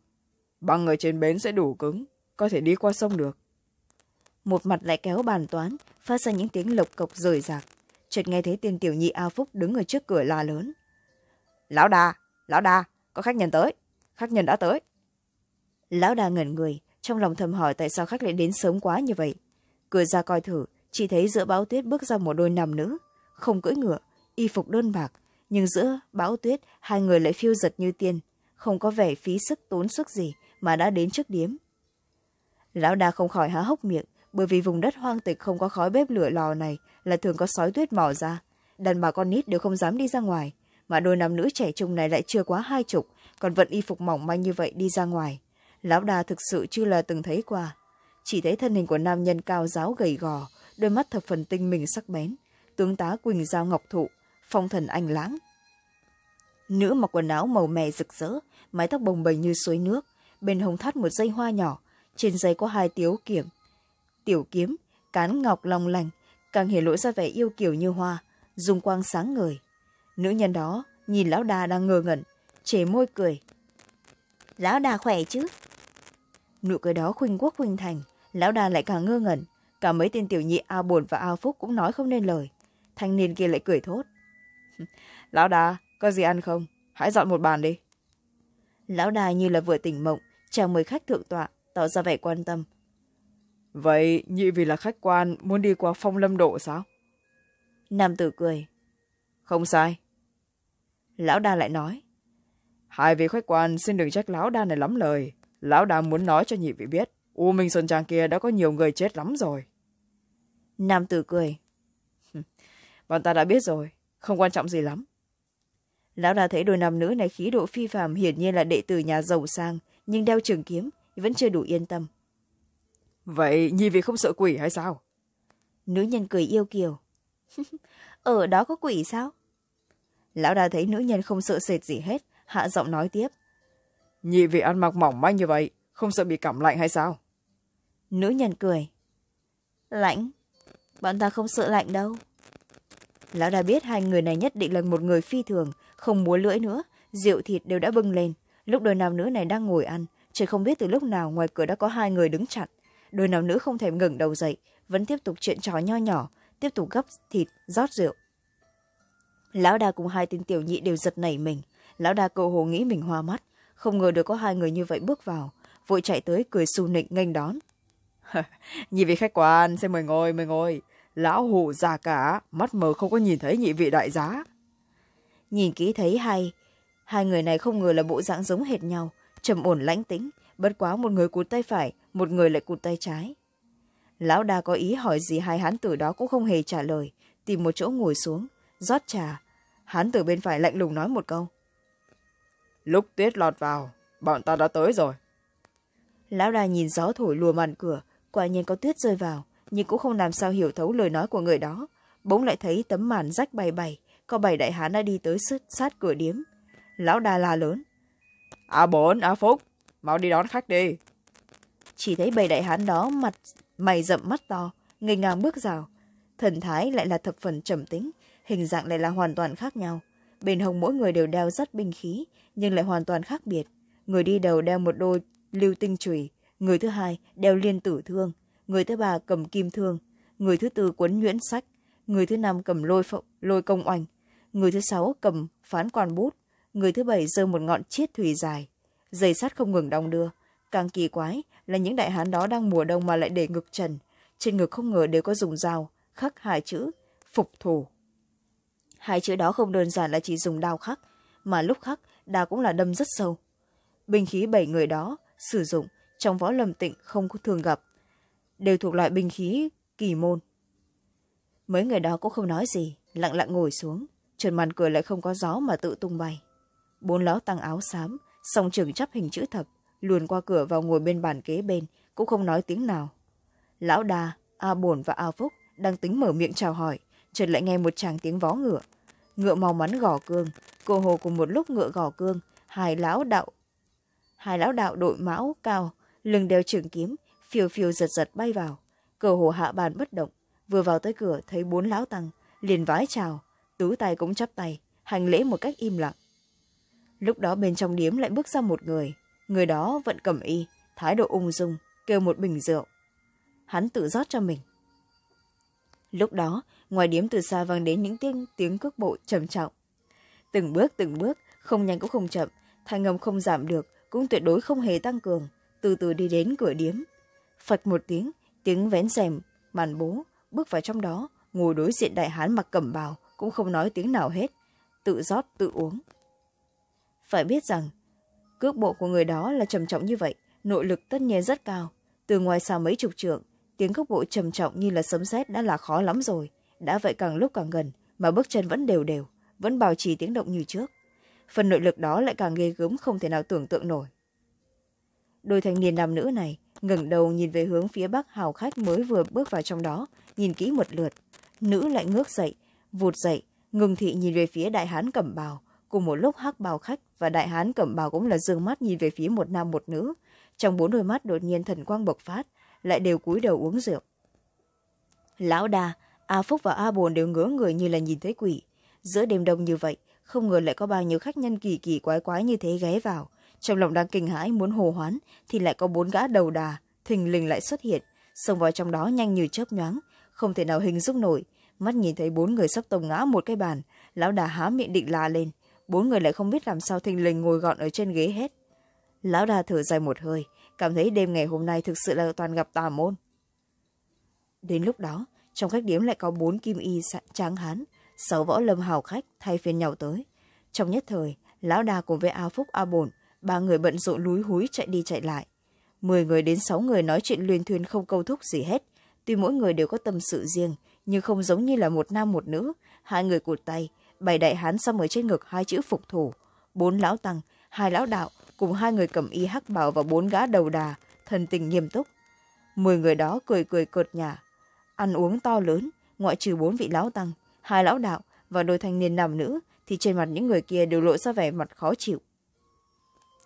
băng ở trên bến sẽ đủ cứng có thể đi qua sông được một mặt lại kéo bàn toán phát ra những tiếng lộc cộc rời rạc chợt nghe thấy tên tiểu nhị a phúc đứng ở trước cửa la lớn lão đà lão đà có khách nhân tới khách nhân đã tới lão đà ngẩn người trong lòng thầm hỏi tại sao khách lại đến sớm quá như vậy cửa ra coi thử chỉ thấy giữa bão tuyết bước ra một đôi nam nữ không cưỡi ngựa y phục đơn bạc nhưng giữa bão tuyết hai người lại phiêu giật như tiên không có vẻ phí sức tốn sức gì mà đã đến trước điếm lão đà không khỏi há hốc miệng bởi vì vùng đất hoang tịch không có khói bếp lửa lò này là thường có sói tuyết mò ra đàn bà con nít đều không dám đi ra ngoài mà đôi nam nữ trẻ trung này lại chưa quá hai chục còn vẫn y phục mỏng manh như vậy đi ra ngoài lão đà thực sự chưa là từng thấy qua chỉ thấy thân hình của nam nhân cao giáo gầy gò đôi mắt thập phần tinh mình sắc bén tướng tá quỳnh giao ngọc thụ phong thần anh lãng nữ mặc quần áo màu mè rực rỡ mái tóc bồng bềnh như suối nước bên hồng thắt một dây hoa nhỏ trên dây có hai tiếu kiểm tiểu kiếm cán ngọc long lành càng hiển lộ ra vẻ yêu kiểu như hoa dùng quang sáng ngời nữ nhân đó nhìn lão đà đang ngơ ngẩn chề môi cười lão đà khỏe chứ nụ cười đó khuynh quốc khuynh thành lão đà lại càng ngơ ngẩn cả mấy tên tiểu nhị a bồn và a phúc cũng nói không nên lời thanh niên kia lại cười thốt lão đà có gì ăn không hãy dọn một bàn đi lão đà như là vừa tỉnh mộng chào mời khách thượng tọa tỏ ra vẻ quan tâm Vậy nhị vì là khách quan muốn đi qua phong lâm độ sao? Nam tử cười. Không sai. Lão đa lại nói. Hai vị khách quan xin đừng trách lão đa này lắm lời. Lão đa muốn nói cho nhị vị biết. U Minh Sơn Trang kia đã có nhiều người chết lắm rồi. Nam tử cười. Bọn ta đã biết rồi. Không quan trọng gì lắm. Lão đa thấy đôi nam nữ này khí độ phi phàm hiển nhiên là đệ tử nhà giàu sang. Nhưng đeo trường kiếm vẫn chưa đủ yên tâm vậy nhi vị không sợ quỷ hay sao nữ nhân cười yêu kiều ở đó có quỷ sao lão đà thấy nữ nhân không sợ sệt gì hết hạ giọng nói tiếp nhị vị ăn mặc mỏng manh như vậy không sợ bị cảm lạnh hay sao nữ nhân cười lạnh bọn ta không sợ lạnh đâu lão đà biết hai người này nhất định là một người phi thường không múa lưỡi nữa rượu thịt đều đã bưng lên lúc đôi nam nữ này đang ngồi ăn chỉ không biết từ lúc nào ngoài cửa đã có hai người đứng chặn đôi nào nữ không thể ngừng đầu dậy vẫn tiếp tục chuyện trò nho nhỏ tiếp tục gấp thịt rót rượu lão đa cùng hai tên tiểu nhị đều giật nảy mình lão đa cầu hồ nghĩ mình hoa mắt không ngờ được có hai người như vậy bước vào vội chạy tới cười xù nịnh nghênh đón nhị vị khách quan xin mời ngồi mời ngồi lão hủ già cả mắt mờ không có nhìn thấy nhị vị đại giá nhìn kỹ thấy hay hai người này không ngờ là bộ dạng giống hệt nhau trầm ổn lãnh tĩnh bất quá một người cụt tay phải một người lại cụt tay trái lão đa có ý hỏi gì hai hán tử đó cũng không hề trả lời tìm một chỗ ngồi xuống rót trà hán tử bên phải lạnh lùng nói một câu lúc tuyết lọt vào bọn ta đã tới rồi lão đa nhìn gió thổi lùa màn cửa quả nhiên có tuyết rơi vào nhưng cũng không làm sao hiểu thấu lời nói của người đó bỗng lại thấy tấm màn rách bay bay có bảy đại hán đã đi tới sát, sát cửa điếm lão đa la lớn a bốn a phúc mau đi đón khách đi chỉ thấy bầy đại hán đó mặt mày rậm mắt to ngây ngang bước rào thần thái lại là thập phần trầm tính hình dạng lại là hoàn toàn khác nhau bên hông mỗi người đều đeo rất binh khí nhưng lại hoàn toàn khác biệt người đi đầu đeo một đôi lưu tinh chùy người thứ hai đeo liên tử thương người thứ ba cầm kim thương người thứ tư quấn nhuyễn sách người thứ năm cầm lôi phộng lôi công oanh người thứ sáu cầm phán quan bút người thứ bảy giơ một ngọn chiết thủy dài dây sắt không ngừng đong đưa càng kỳ quái là những đại hán đó đang mùa đông mà lại để ngực trần trên ngực không ngờ đều có dùng dao khắc hai chữ phục thủ hai chữ đó không đơn giản là chỉ dùng đao khắc mà lúc khắc đao cũng là đâm rất sâu binh khí bảy người đó sử dụng trong võ lâm tịnh không thường gặp đều thuộc loại binh khí kỳ môn mấy người đó cũng không nói gì lặng lặng ngồi xuống trần màn cười lại không có gió mà tự tung bay bốn ló tăng áo xám song trường chắp hình chữ thập luồn qua cửa vào ngồi bên bàn kế bên cũng không nói tiếng nào lão đà a bổn và a phúc đang tính mở miệng chào hỏi chợt lại nghe một tràng tiếng vó ngựa ngựa màu mắn gò cương cô hồ cùng một lúc ngựa gò cương hai lão đạo hai lão đạo đội mão cao lưng đeo trường kiếm phiêu phiêu giật giật bay vào cờ hồ hạ bàn bất động vừa vào tới cửa thấy bốn lão tăng liền vái chào tứ tay cũng chắp tay hành lễ một cách im lặng lúc đó bên trong điếm lại bước ra một người người đó vẫn cầm y thái độ ung dung kêu một bình rượu hắn tự rót cho mình lúc đó ngoài điếm từ xa vang đến những tiếng tiếng cước bộ trầm trọng từng bước từng bước không nhanh cũng không chậm thanh âm không giảm được cũng tuyệt đối không hề tăng cường từ từ đi đến cửa điếm phật một tiếng tiếng vén rèm màn bố bước vào trong đó ngồi đối diện đại hán mặc cẩm bào cũng không nói tiếng nào hết tự rót tự uống phải biết rằng cước bộ của người đó là trầm trọng như vậy nội lực tất nhiên rất cao từ ngoài xa mấy chục trượng tiếng cước bộ trầm trọng như là sấm sét đã là khó lắm rồi đã vậy càng lúc càng gần mà bước chân vẫn đều đều vẫn bảo trì tiếng động như trước phần nội lực đó lại càng ghê gớm không thể nào tưởng tượng nổi đôi thanh niên nam nữ này ngẩng đầu nhìn về hướng phía bắc hào khách mới vừa bước vào trong đó nhìn kỹ một lượt nữ lại ngước dậy vụt dậy ngừng thị nhìn về phía đại hán cẩm bào cùng một lúc hắc bào khách và đại hán cẩm bào cũng là dương mắt nhìn về phía một nam một nữ trong bốn đôi mắt đột nhiên thần quang bộc phát lại đều cúi đầu uống rượu lão đà a phúc và a bồn đều ngứa người như là nhìn thấy quỷ giữa đêm đông như vậy không ngờ lại có bao nhiêu khách nhân kỳ kỳ quái quái như thế ghé vào trong lòng đang kinh hãi muốn hồ hoán thì lại có bốn gã đầu đà thình lình lại xuất hiện xông vào trong đó nhanh như chớp nhoáng không thể nào hình dung nổi mắt nhìn thấy bốn người sắp tông ngã một cái bàn lão đà há miệng định la lên bốn người lại không biết làm sao thình lình ngồi gọn ở trên ghế hết lão đa thở dài một hơi cảm thấy đêm ngày hôm nay thực sự là toàn gặp tà môn đến lúc đó trong khách điếm lại có bốn kim y tráng hán sáu võ lâm hào khách thay phiên nhau tới trong nhất thời lão đa cùng với a phúc a bổn ba người bận rộn lúi húi chạy đi chạy lại mười người đến sáu người nói chuyện luyên thuyên không câu thúc gì hết tuy mỗi người đều có tâm sự riêng nhưng không giống như là một nam một nữ hai người cụt tay bảy đại hán xăm ở trên ngực hai chữ phục thủ bốn lão tăng hai lão đạo cùng hai người cầm y hắc bảo và bốn gã đầu đà thần tình nghiêm túc mười người đó cười cười cợt nhả ăn uống to lớn ngoại trừ bốn vị lão tăng hai lão đạo và đôi thanh niên nam nữ thì trên mặt những người kia đều lộ ra vẻ mặt khó chịu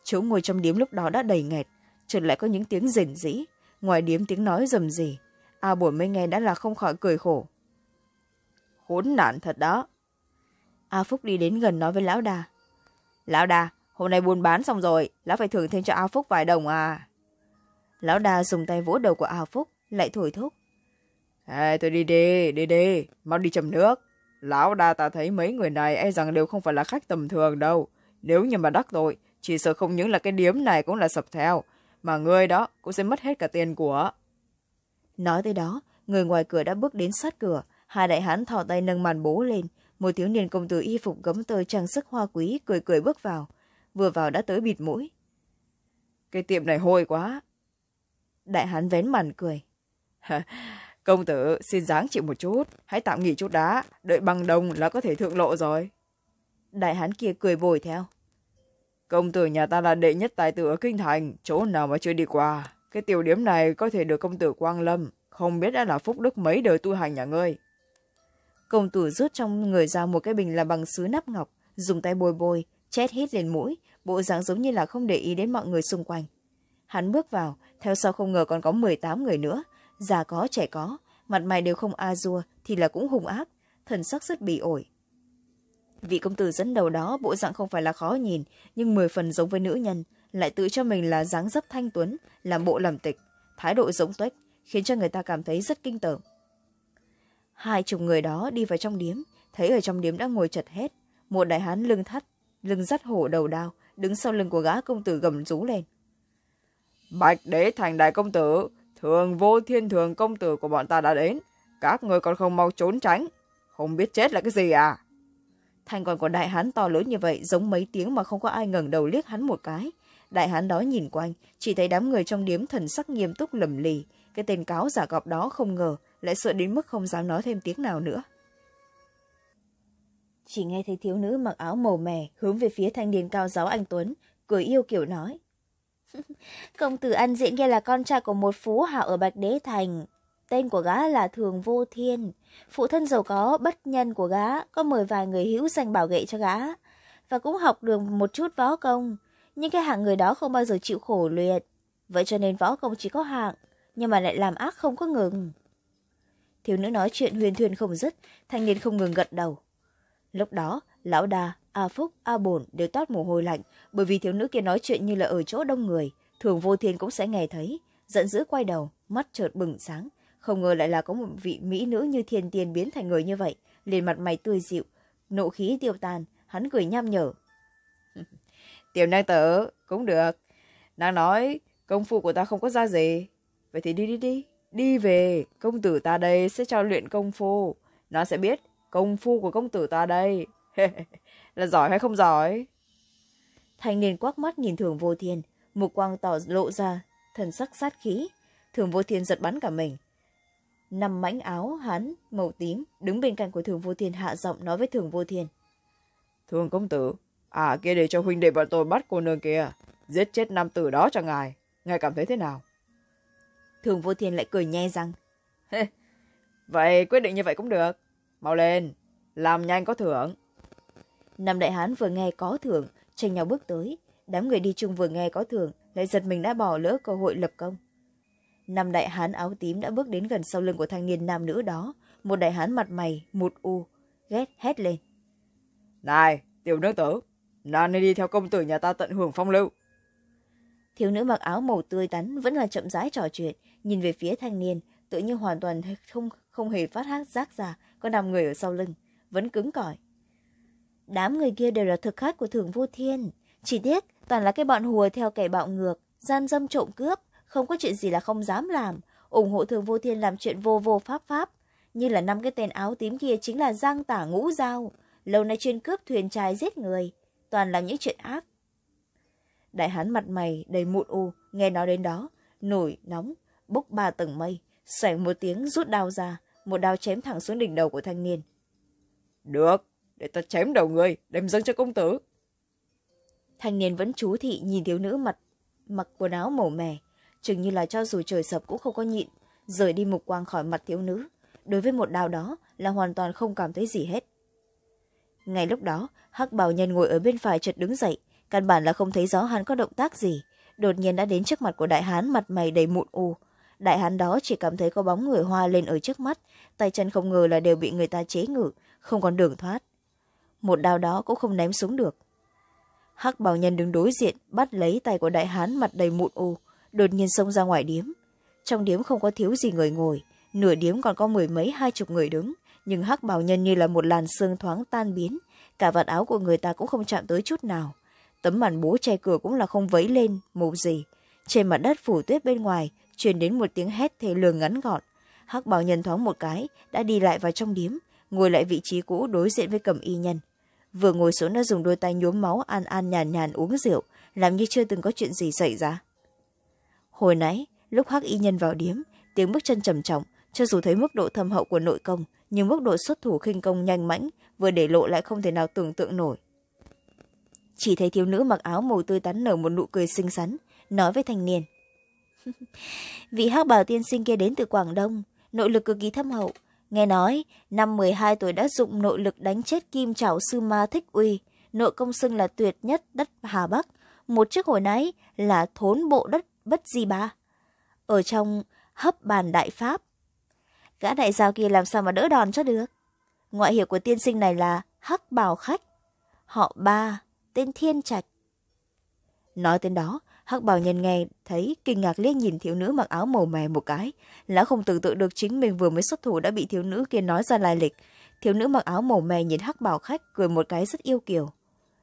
chỗ ngồi trong điếm lúc đó đã đầy nghẹt chợt lại có những tiếng rền rĩ ngoài điếm tiếng nói rầm rì a à, bổn mới nghe đã là không khỏi cười khổ khốn nạn thật đó a phúc đi đến gần nói với lão đà lão đà hôm nay buôn bán xong rồi lão phải thưởng thêm cho a phúc vài đồng à lão đà dùng tay vỗ đầu của a phúc lại thổi thúc Ê, tôi đi đi, đi đi, mau đi chầm nước. Lão đa ta thấy mấy người này e rằng đều không phải là khách tầm thường đâu. Nếu như mà đắc tội, chỉ sợ không những là cái điếm này cũng là sập theo, mà người đó cũng sẽ mất hết cả tiền của. Nói tới đó, người ngoài cửa đã bước đến sát cửa, hai đại hán thò tay nâng màn bố lên, một thiếu niên công tử y phục gấm tơ trang sức hoa quý cười cười bước vào vừa vào đã tới bịt mũi cái tiệm này hôi quá đại hán vén màn cười công tử xin dáng chịu một chút hãy tạm nghỉ chút đá đợi bằng đồng là có thể thượng lộ rồi đại hán kia cười bồi theo công tử nhà ta là đệ nhất tài tử ở kinh thành chỗ nào mà chưa đi qua cái tiểu điểm này có thể được công tử quang lâm không biết đã là phúc đức mấy đời tu hành nhà ngươi công tử rút trong người ra một cái bình là bằng sứ nắp ngọc dùng tay bôi bôi chét hít lên mũi bộ dáng giống như là không để ý đến mọi người xung quanh hắn bước vào theo sau không ngờ còn có m tám người nữa già có trẻ có mặt mày đều không a dua thì là cũng hung ác thần sắc rất bị ổi vị công tử dẫn đầu đó bộ dạng không phải là khó nhìn nhưng mười phần giống với nữ nhân lại tự cho mình là dáng dấp thanh tuấn làm bộ làm tịch thái độ giống tuếch khiến cho người ta cảm thấy rất kinh tởm hai chục người đó đi vào trong điếm thấy ở trong điếm đã ngồi chật hết một đại hán lưng thắt lưng dắt hổ đầu đao đứng sau lưng của gã công tử gầm rú lên bạch đế thành đại công tử thường vô thiên thường công tử của bọn ta đã đến các người còn không mau trốn tránh không biết chết là cái gì à thành còn của đại hán to lớn như vậy giống mấy tiếng mà không có ai ngẩng đầu liếc hắn một cái đại hán đó nhìn quanh chỉ thấy đám người trong điếm thần sắc nghiêm túc lầm lì cái tên cáo giả gọp đó không ngờ lại sợ đến mức không dám nói thêm tiếng nào nữa chỉ nghe thấy thiếu nữ mặc áo màu mè hướng về phía thanh niên cao giáo anh tuấn cười yêu kiểu nói công tử ăn diện kia là con trai của một phú hảo ở bạch đế thành tên của gã là thường vô thiên phụ thân giàu có bất nhân của gã có mời vài người hữu danh bảo vệ cho gã và cũng học được một chút võ công nhưng cái hạng người đó không bao giờ chịu khổ luyện vậy cho nên võ công chỉ có hạng nhưng mà lại làm ác không có ngừng thiếu nữ nói chuyện huyền thuyền không dứt thanh niên không ngừng gật đầu lúc đó lão Đa a phúc a bổn đều toát mồ hôi lạnh bởi vì thiếu nữ kia nói chuyện như là ở chỗ đông người thường vô thiên cũng sẽ nghe thấy giận dữ quay đầu mắt chợt bừng sáng không ngờ lại là có một vị mỹ nữ như thiên tiên biến thành người như vậy liền mặt mày tươi dịu nộ khí tiêu tan hắn cười nham nhở tiểu năng tử cũng được nàng nói công phu của ta không có ra gì vậy thì đi đi đi Đi về, công tử ta đây sẽ cho luyện công phu. Nó sẽ biết công phu của công tử ta đây. là giỏi hay không giỏi? Thanh niên quắc mắt nhìn thường vô thiên, mục quang tỏ lộ ra, thần sắc sát khí. Thường vô thiên giật bắn cả mình. Nằm mãnh áo, hắn, màu tím, đứng bên cạnh của thường vô thiên hạ giọng nói với thường vô thiên. Thường công tử, à kia để cho huynh đệ bọn tôi bắt cô nương kia, giết chết nam tử đó cho ngài. Ngài cảm thấy thế nào? Thường Vô Thiên lại cười nhe rằng vậy quyết định như vậy cũng được. Mau lên, làm nhanh có thưởng. Năm đại hán vừa nghe có thưởng, tranh nhau bước tới. Đám người đi chung vừa nghe có thưởng, lại giật mình đã bỏ lỡ cơ hội lập công. Năm đại hán áo tím đã bước đến gần sau lưng của thanh niên nam nữ đó. Một đại hán mặt mày, một u, ghét hét lên. Này, tiểu nữ tử, nàng nên đi theo công tử nhà ta tận hưởng phong lưu thiếu nữ mặc áo màu tươi tắn vẫn là chậm rãi trò chuyện nhìn về phía thanh niên tự như hoàn toàn không không hề phát hát rác ra có nằm người ở sau lưng vẫn cứng cỏi đám người kia đều là thực khách của thường vô thiên chỉ tiếc toàn là cái bọn hùa theo kẻ bạo ngược gian dâm trộm cướp không có chuyện gì là không dám làm ủng hộ thường vô thiên làm chuyện vô vô pháp pháp như là năm cái tên áo tím kia chính là giang tả ngũ dao lâu nay chuyên cướp thuyền trai giết người toàn là những chuyện ác đại hán mặt mày đầy mụn u nghe nói đến đó nổi nóng bốc ba tầng mây sảnh một tiếng rút đao ra một đao chém thẳng xuống đỉnh đầu của thanh niên được để ta chém đầu người đem dâng cho công tử thanh niên vẫn chú thị nhìn thiếu nữ mặt mặc quần áo màu mè chừng như là cho dù trời sập cũng không có nhịn rời đi mục quang khỏi mặt thiếu nữ đối với một đao đó là hoàn toàn không cảm thấy gì hết ngay lúc đó hắc bảo nhân ngồi ở bên phải chợt đứng dậy căn bản là không thấy rõ hắn có động tác gì đột nhiên đã đến trước mặt của đại hán mặt mày đầy mụn u đại hán đó chỉ cảm thấy có bóng người hoa lên ở trước mắt tay chân không ngờ là đều bị người ta chế ngự không còn đường thoát một đao đó cũng không ném xuống được hắc bảo nhân đứng đối diện bắt lấy tay của đại hán mặt đầy mụn ô đột nhiên xông ra ngoài điếm trong điếm không có thiếu gì người ngồi nửa điếm còn có mười mấy hai chục người đứng nhưng hắc bảo nhân như là một làn sương thoáng tan biến cả vạt áo của người ta cũng không chạm tới chút nào tấm màn bố che cửa cũng là không vấy lên mù gì trên mặt đất phủ tuyết bên ngoài truyền đến một tiếng hét thê lương ngắn gọn hắc bảo nhân thoáng một cái đã đi lại vào trong điếm ngồi lại vị trí cũ đối diện với cẩm y nhân vừa ngồi xuống đã dùng đôi tay nhuốm máu an an nhàn nhàn uống rượu làm như chưa từng có chuyện gì xảy ra hồi nãy lúc hắc y nhân vào điếm tiếng bước chân trầm trọng cho dù thấy mức độ thâm hậu của nội công nhưng mức độ xuất thủ khinh công nhanh mãnh vừa để lộ lại không thể nào tưởng tượng nổi chỉ thấy thiếu nữ mặc áo màu tươi tắn nở một nụ cười xinh xắn nói với thanh niên Vị hắc bảo tiên sinh kia đến từ Quảng Đông, nội lực cực kỳ thâm hậu. Nghe nói, năm hai tuổi đã dụng nội lực đánh chết kim chảo sư ma thích uy, nội công xưng là tuyệt nhất đất Hà Bắc, một chiếc hồi nãy là thốn bộ đất bất di ba. Ở trong hấp bàn đại pháp, gã đại giao kia làm sao mà đỡ đòn cho được. Ngoại hiệu của tiên sinh này là Hắc Bảo Khách, họ ba, tên Thiên Trạch. Nói tên đó, hắc bào nhân nghe thấy kinh ngạc liếc nhìn thiếu nữ mặc áo màu mè một cái lão không tưởng tượng được chính mình vừa mới xuất thủ đã bị thiếu nữ kia nói ra lai lịch thiếu nữ mặc áo màu mè nhìn hắc bào khách cười một cái rất yêu kiều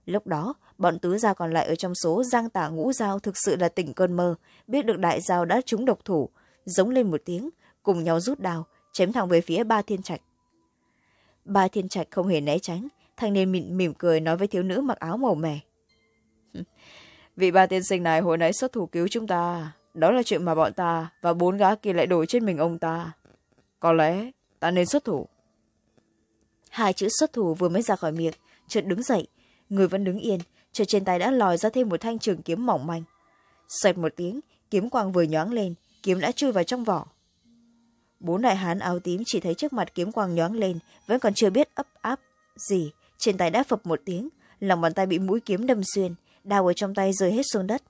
lúc đó bọn tứ gia còn lại ở trong số giang tả ngũ giao thực sự là tỉnh cơn mơ biết được đại giao đã trúng độc thủ giống lên một tiếng cùng nhau rút đào chém thẳng về phía ba thiên trạch ba thiên trạch không hề né tránh thanh niên mỉm, mỉm cười nói với thiếu nữ mặc áo màu mè vị ba tiên sinh này hồi nãy xuất thủ cứu chúng ta đó là chuyện mà bọn ta và bốn gã kia lại đổ trên mình ông ta có lẽ ta nên xuất thủ hai chữ xuất thủ vừa mới ra khỏi miệng chợt đứng dậy người vẫn đứng yên chợt trên tay đã lòi ra thêm một thanh trường kiếm mỏng manh xoẹt một tiếng kiếm quang vừa nhoáng lên kiếm đã chui vào trong vỏ bốn đại hán áo tím chỉ thấy trước mặt kiếm quang nhoáng lên vẫn còn chưa biết ấp áp gì trên tay đã phập một tiếng lòng bàn tay bị mũi kiếm đâm xuyên đào ở trong tay rơi hết xuống đất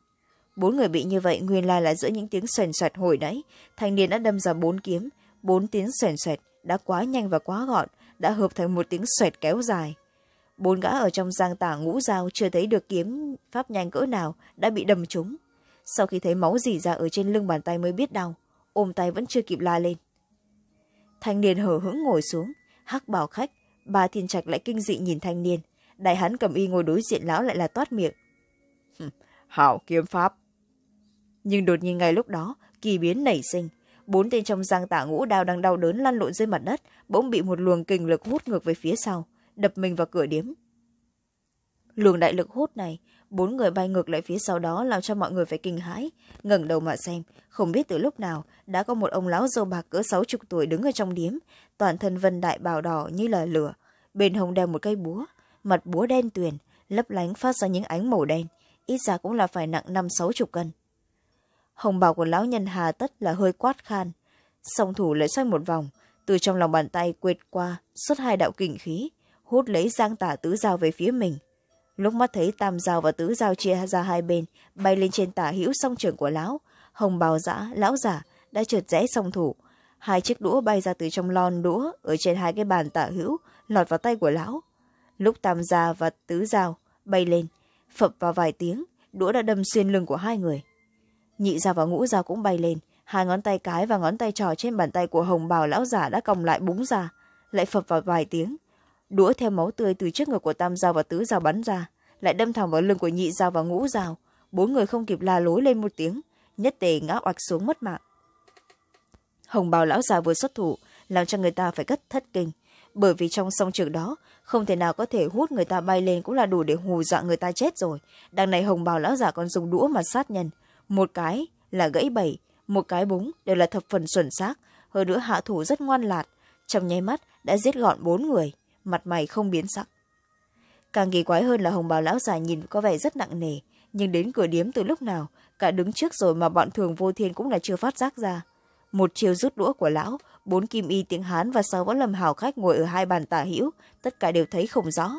bốn người bị như vậy nguyên lai là giữa những tiếng xoèn xoẹt hồi nãy thanh niên đã đâm ra bốn kiếm bốn tiếng xoèn xoẹt đã quá nhanh và quá gọn đã hợp thành một tiếng xoẹt kéo dài bốn gã ở trong giang tả ngũ dao chưa thấy được kiếm pháp nhanh cỡ nào đã bị đâm trúng sau khi thấy máu dì ra ở trên lưng bàn tay mới biết đau ôm tay vẫn chưa kịp la lên thanh niên hở hững ngồi xuống hắc bảo khách ba thiên trạch lại kinh dị nhìn thanh niên đại hắn cầm y ngồi đối diện lão lại là toát miệng hảo kiếm pháp nhưng đột nhiên ngay lúc đó kỳ biến nảy sinh bốn tên trong giang tả ngũ đao đang đau đớn lăn lộn dưới mặt đất bỗng bị một luồng kình lực hút ngược về phía sau đập mình vào cửa điếm luồng đại lực hút này bốn người bay ngược lại phía sau đó làm cho mọi người phải kinh hãi ngẩng đầu mà xem không biết từ lúc nào đã có một ông lão dâu bạc cỡ sáu chục tuổi đứng ở trong điếm toàn thân vân đại bào đỏ như là lửa bên hông đeo một cây búa mặt búa đen tuyền lấp lánh phát ra những ánh màu đen ít ra cũng là phải nặng năm sáu chục cân hồng bào của lão nhân hà tất là hơi quát khan song thủ lại xoay một vòng từ trong lòng bàn tay quệt qua xuất hai đạo kình khí hút lấy giang tả tứ dao về phía mình lúc mắt thấy tam dao và tứ dao chia ra hai bên bay lên trên tả hữu song trường của lão hồng bào giã lão giả đã trượt rẽ song thủ hai chiếc đũa bay ra từ trong lon đũa ở trên hai cái bàn tả hữu lọt vào tay của lão lúc tam gia và tứ dao bay lên phập vào vài tiếng đũa đã đâm xuyên lưng của hai người nhị ra và ngũ ra cũng bay lên hai ngón tay cái và ngón tay trò trên bàn tay của hồng bào lão giả đã còng lại búng ra lại phập vào vài tiếng đũa theo máu tươi từ trước ngực của tam dao và tứ dao bắn ra lại đâm thẳng vào lưng của nhị dao và ngũ dao bốn người không kịp la lối lên một tiếng nhất tề ngã oạch xuống mất mạng hồng bào lão già vừa xuất thủ làm cho người ta phải cất thất kinh bởi vì trong song trường đó không thể nào có thể hút người ta bay lên cũng là đủ để hù dọa người ta chết rồi đằng này hồng bào lão già còn dùng đũa mà sát nhân một cái là gãy bẩy một cái búng đều là thập phần chuẩn xác hơn nữa hạ thủ rất ngoan lạt trong nháy mắt đã giết gọn bốn người mặt mày không biến sắc càng kỳ quái hơn là hồng bào lão già nhìn có vẻ rất nặng nề nhưng đến cửa điếm từ lúc nào cả đứng trước rồi mà bọn thường vô thiên cũng là chưa phát giác ra một chiều rút đũa của lão bốn kim y tiếng hán và sáu võ lâm hào khách ngồi ở hai bàn tả hữu tất cả đều thấy không rõ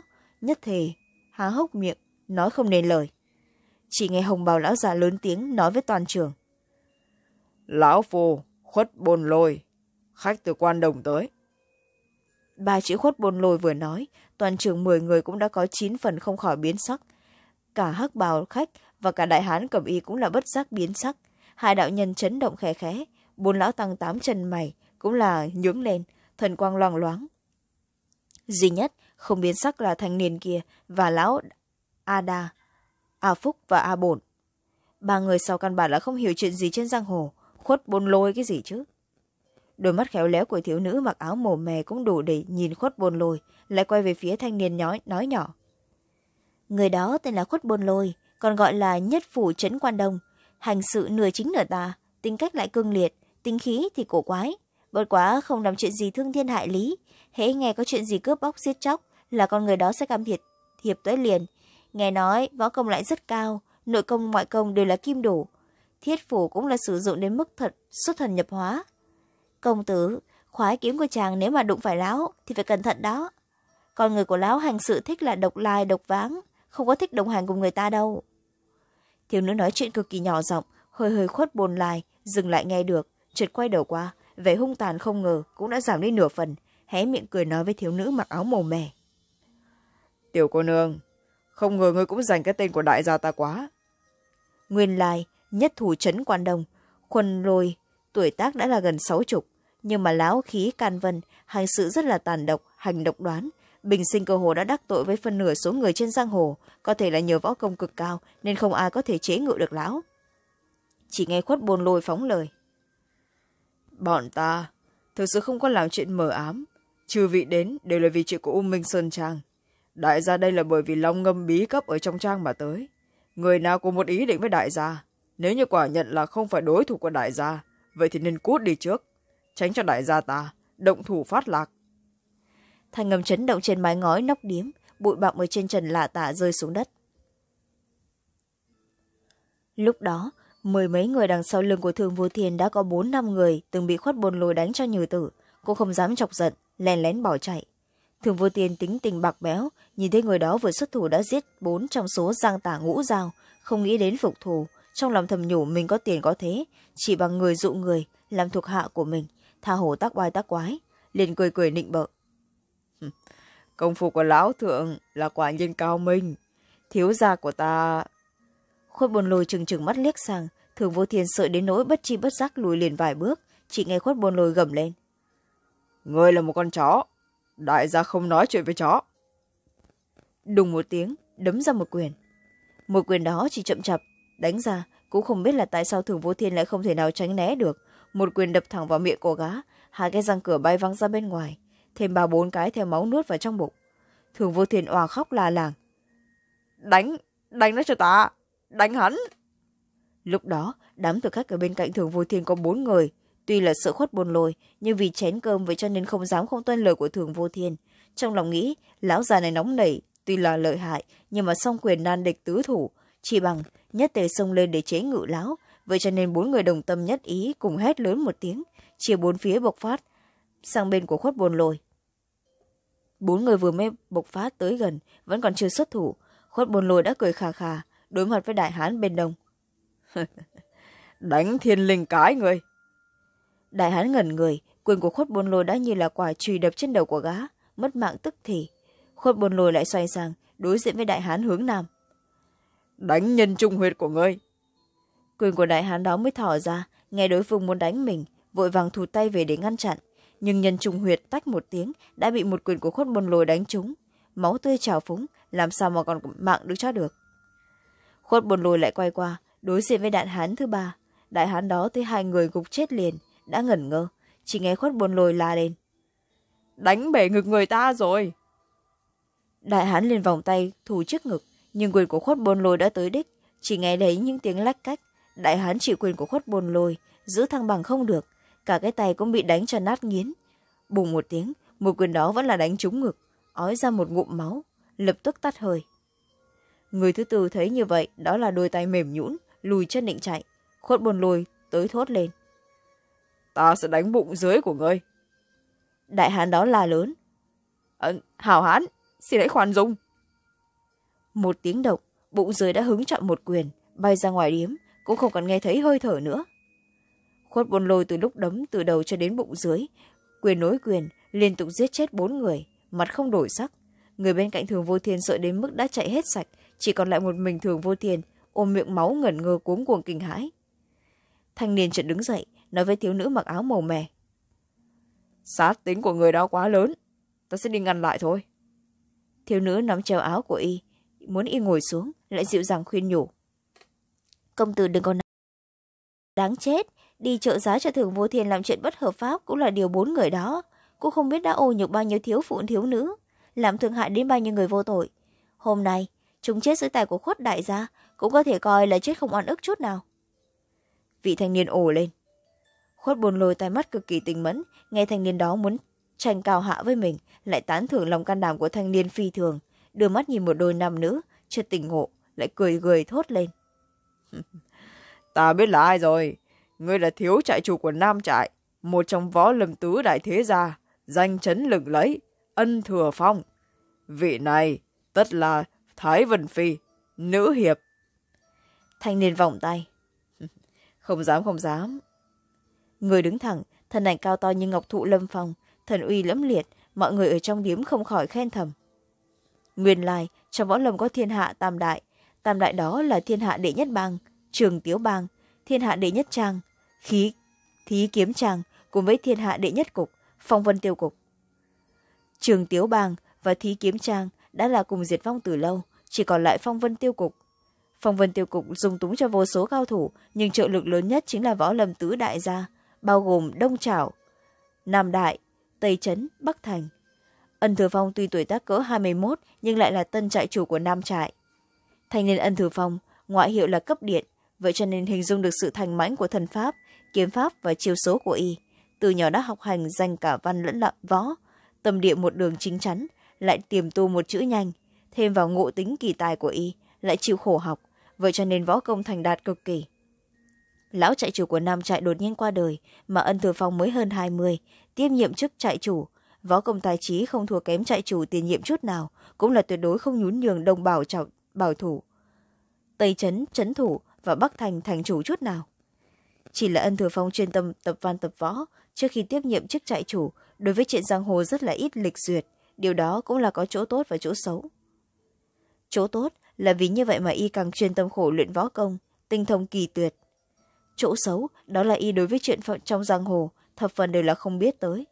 nhất thề há hốc miệng nói không nên lời chỉ nghe hồng bào lão già lớn tiếng nói với toàn trường lão phù khuất bồn lôi khách từ quan đồng tới ba chữ khuất bồn lôi vừa nói toàn trường mười người cũng đã có chín phần không khỏi biến sắc cả hắc bào khách và cả đại hán cầm y cũng là bất giác biến sắc hai đạo nhân chấn động khẽ khẽ bốn lão tăng tám chân mày cũng là nhướng lên thần quang loang loáng duy nhất không biến sắc là thanh niên kia và lão a đa a phúc và a bổn ba người sau căn bản là không hiểu chuyện gì trên giang hồ khuất bôn lôi cái gì chứ đôi mắt khéo léo của thiếu nữ mặc áo mồ mè cũng đủ để nhìn khuất bôn lôi lại quay về phía thanh niên nhói nói nhỏ người đó tên là khuất bôn lôi còn gọi là nhất phủ trấn quan đông hành sự nửa chính nửa tà tính cách lại cương liệt tính khí thì cổ quái Bất quá không làm chuyện gì thương thiên hại lý, hễ nghe có chuyện gì cướp bóc giết chóc là con người đó sẽ cam thiệt hiệp tới liền. Nghe nói võ công lại rất cao, nội công ngoại công đều là kim đủ. Thiết phủ cũng là sử dụng đến mức thật xuất thần nhập hóa. Công tử, khoái kiếm của chàng nếu mà đụng phải lão thì phải cẩn thận đó. Con người của lão hành sự thích là độc lai, độc váng, không có thích đồng hành cùng người ta đâu. Thiếu nữ nói chuyện cực kỳ nhỏ giọng, hơi hơi khuất bồn lai dừng lại nghe được, chợt quay đầu qua, vẻ hung tàn không ngờ cũng đã giảm đi nửa phần hé miệng cười nói với thiếu nữ mặc áo màu mè tiểu cô nương không ngờ ngươi cũng dành cái tên của đại gia ta quá nguyên lai nhất thủ trấn quan đông khuân lôi tuổi tác đã là gần sáu chục nhưng mà lão khí can vân hành sự rất là tàn độc hành độc đoán bình sinh cơ hồ đã đắc tội với phân nửa số người trên giang hồ có thể là nhờ võ công cực cao nên không ai có thể chế ngự được lão chỉ nghe khuất bồn lôi phóng lời bọn ta thực sự không có làm chuyện mờ ám trừ vị đến đều là vì chuyện của u minh sơn trang đại gia đây là bởi vì long ngâm bí cấp ở trong trang mà tới người nào có một ý định với đại gia nếu như quả nhận là không phải đối thủ của đại gia vậy thì nên cút đi trước tránh cho đại gia ta động thủ phát lạc thanh ngầm chấn động trên mái ngói nóc điếm bụi bặm ở trên trần lạ tả rơi xuống đất lúc đó mười mấy người đằng sau lưng của thường vô thiên đã có bốn năm người từng bị khuất bồn lồi đánh cho nhừ tử cô không dám chọc giận len lén bỏ chạy thường vô thiên tính tình bạc béo nhìn thấy người đó vừa xuất thủ đã giết bốn trong số giang tả ngũ giao, không nghĩ đến phục thù trong lòng thầm nhủ mình có tiền có thế chỉ bằng người dụ người làm thuộc hạ của mình tha hồ tác oai tác quái liền cười cười nịnh bợ công phu của lão thượng là quả nhiên cao minh thiếu gia của ta khôi bồn lồi trừng trừng mắt liếc sang thường vô thiên sợ đến nỗi bất chi bất giác lùi liền vài bước chị nghe khuất bồn lồi gầm lên ngươi là một con chó đại gia không nói chuyện với chó đùng một tiếng đấm ra một quyền một quyền đó chỉ chậm chạp đánh ra cũng không biết là tại sao thường vô thiên lại không thể nào tránh né được một quyền đập thẳng vào miệng của gá hai cái răng cửa bay văng ra bên ngoài thêm ba bốn cái theo máu nuốt vào trong bụng thường vô thiên òa khóc la làng đánh đánh nó cho ta đánh hắn lúc đó đám thực khách ở bên cạnh thường vô thiên có bốn người tuy là sợ khuất bồn lồi nhưng vì chén cơm vậy cho nên không dám không tuân lời của thường vô thiên trong lòng nghĩ lão già này nóng nảy tuy là lợi hại nhưng mà song quyền nan địch tứ thủ chỉ bằng nhất tề xông lên để chế ngự lão vậy cho nên bốn người đồng tâm nhất ý cùng hét lớn một tiếng chia bốn phía bộc phát sang bên của khuất bồn lồi bốn người vừa mới bộc phát tới gần vẫn còn chưa xuất thủ khuất bồn lồi đã cười khà khà đối mặt với đại hán bên đông đánh thiên linh cái người đại hán ngẩn người quyền của khuất bồn lôi đã như là quả chùy đập trên đầu của gã mất mạng tức thì khuất bồn lôi lại xoay sang đối diện với đại hán hướng nam đánh nhân trung huyệt của ngươi quyền của đại hán đó mới thỏ ra nghe đối phương muốn đánh mình vội vàng thụt tay về để ngăn chặn nhưng nhân trung huyệt tách một tiếng đã bị một quyền của khuất bồn lôi đánh trúng máu tươi trào phúng làm sao mà còn mạng được cho được Khuất buồn lùi lại quay qua, đối diện với đại hán thứ ba. Đại hán đó thấy hai người gục chết liền, đã ngẩn ngơ, chỉ nghe khuất buồn lùi la lên. Đánh bể ngực người ta rồi! Đại hán liền vòng tay, thủ trước ngực, nhưng quyền của khuất bồn lôi đã tới đích, chỉ nghe thấy những tiếng lách cách. Đại hán chỉ quyền của khuất bồn lôi, giữ thăng bằng không được, cả cái tay cũng bị đánh cho nát nghiến. Bùng một tiếng, một quyền đó vẫn là đánh trúng ngực, ói ra một ngụm máu, lập tức tắt hơi người thứ tư thấy như vậy đó là đôi tay mềm nhũn lùi chân định chạy khuất buồn lùi tới thốt lên ta sẽ đánh bụng dưới của ngươi đại hán đó la lớn à, hảo hán xin hãy khoan dung một tiếng động bụng dưới đã hứng chọn một quyền bay ra ngoài điếm cũng không còn nghe thấy hơi thở nữa khuất buồn lôi từ lúc đấm từ đầu cho đến bụng dưới quyền nối quyền liên tục giết chết bốn người mặt không đổi sắc người bên cạnh thường vô thiên sợ đến mức đã chạy hết sạch chỉ còn lại một mình thường vô tiền ôm miệng máu ngẩn ngơ cuống cuồng kinh hãi thanh niên chợt đứng dậy nói với thiếu nữ mặc áo màu mè sát tính của người đó quá lớn ta sẽ đi ngăn lại thôi thiếu nữ nắm treo áo của y muốn y ngồi xuống lại dịu dàng khuyên nhủ công tử đừng có nói đáng chết đi trợ giá cho thường vô thiên làm chuyện bất hợp pháp cũng là điều bốn người đó cô không biết đã ô nhục bao nhiêu thiếu phụ thiếu nữ làm thương hại đến bao nhiêu người vô tội hôm nay chúng chết dưới tay của khuất đại gia cũng có thể coi là chết không oan ức chút nào vị thanh niên ồ lên khuất buồn lôi tai mắt cực kỳ tình mẫn nghe thanh niên đó muốn tranh cao hạ với mình lại tán thưởng lòng can đảm của thanh niên phi thường đưa mắt nhìn một đôi nam nữ chưa tỉnh ngộ lại cười cười thốt lên ta biết là ai rồi ngươi là thiếu trại chủ của nam trại một trong võ lâm tứ đại thế gia danh chấn lừng lẫy ân thừa phong vị này tất là Thái Vân Phi, nữ hiệp. Thanh niên vòng tay. Không dám, không dám. Người đứng thẳng, thân ảnh cao to như ngọc thụ lâm phong, thần uy lẫm liệt, mọi người ở trong điếm không khỏi khen thầm. Nguyên lai, trong võ lâm có thiên hạ tam đại. Tam đại đó là thiên hạ đệ nhất bang, trường tiếu bang, thiên hạ đệ nhất trang, khí thí kiếm trang cùng với thiên hạ đệ nhất cục, phong vân tiêu cục. Trường tiếu bang và thí kiếm trang đã là cùng diệt vong từ lâu chỉ còn lại phong vân tiêu cục phong vân tiêu cục dùng túng cho vô số cao thủ nhưng trợ lực lớn nhất chính là võ lâm tứ đại gia bao gồm đông trảo nam đại tây trấn bắc thành ân thừa phong tuy tuổi tác cỡ hai mươi một nhưng lại là tân trại chủ của nam trại thanh niên ân thừa phong ngoại hiệu là cấp điện vậy cho nên hình dung được sự thành mãnh của thần pháp kiếm pháp và chiêu số của y từ nhỏ đã học hành danh cả văn lẫn lặng võ tâm địa một đường chính chắn lại tiềm tu một chữ nhanh thêm vào ngộ tính kỳ tài của y lại chịu khổ học vậy cho nên võ công thành đạt cực kỳ lão trại chủ của nam trại đột nhiên qua đời mà ân thừa phong mới hơn hai mươi tiếp nhiệm chức trại chủ võ công tài trí không thua kém trại chủ tiền nhiệm chút nào cũng là tuyệt đối không nhún nhường đồng bào trọng bảo thủ tây trấn trấn thủ và bắc thành thành chủ chút nào chỉ là ân thừa phong chuyên tâm tập văn tập võ trước khi tiếp nhiệm chức trại chủ đối với chuyện giang hồ rất là ít lịch duyệt điều đó cũng là có chỗ tốt và chỗ xấu chỗ tốt là vì như vậy mà y càng chuyên tâm khổ luyện võ công tinh thông kỳ tuyệt chỗ xấu đó là y đối với chuyện trong giang hồ thập phần đều là không biết tới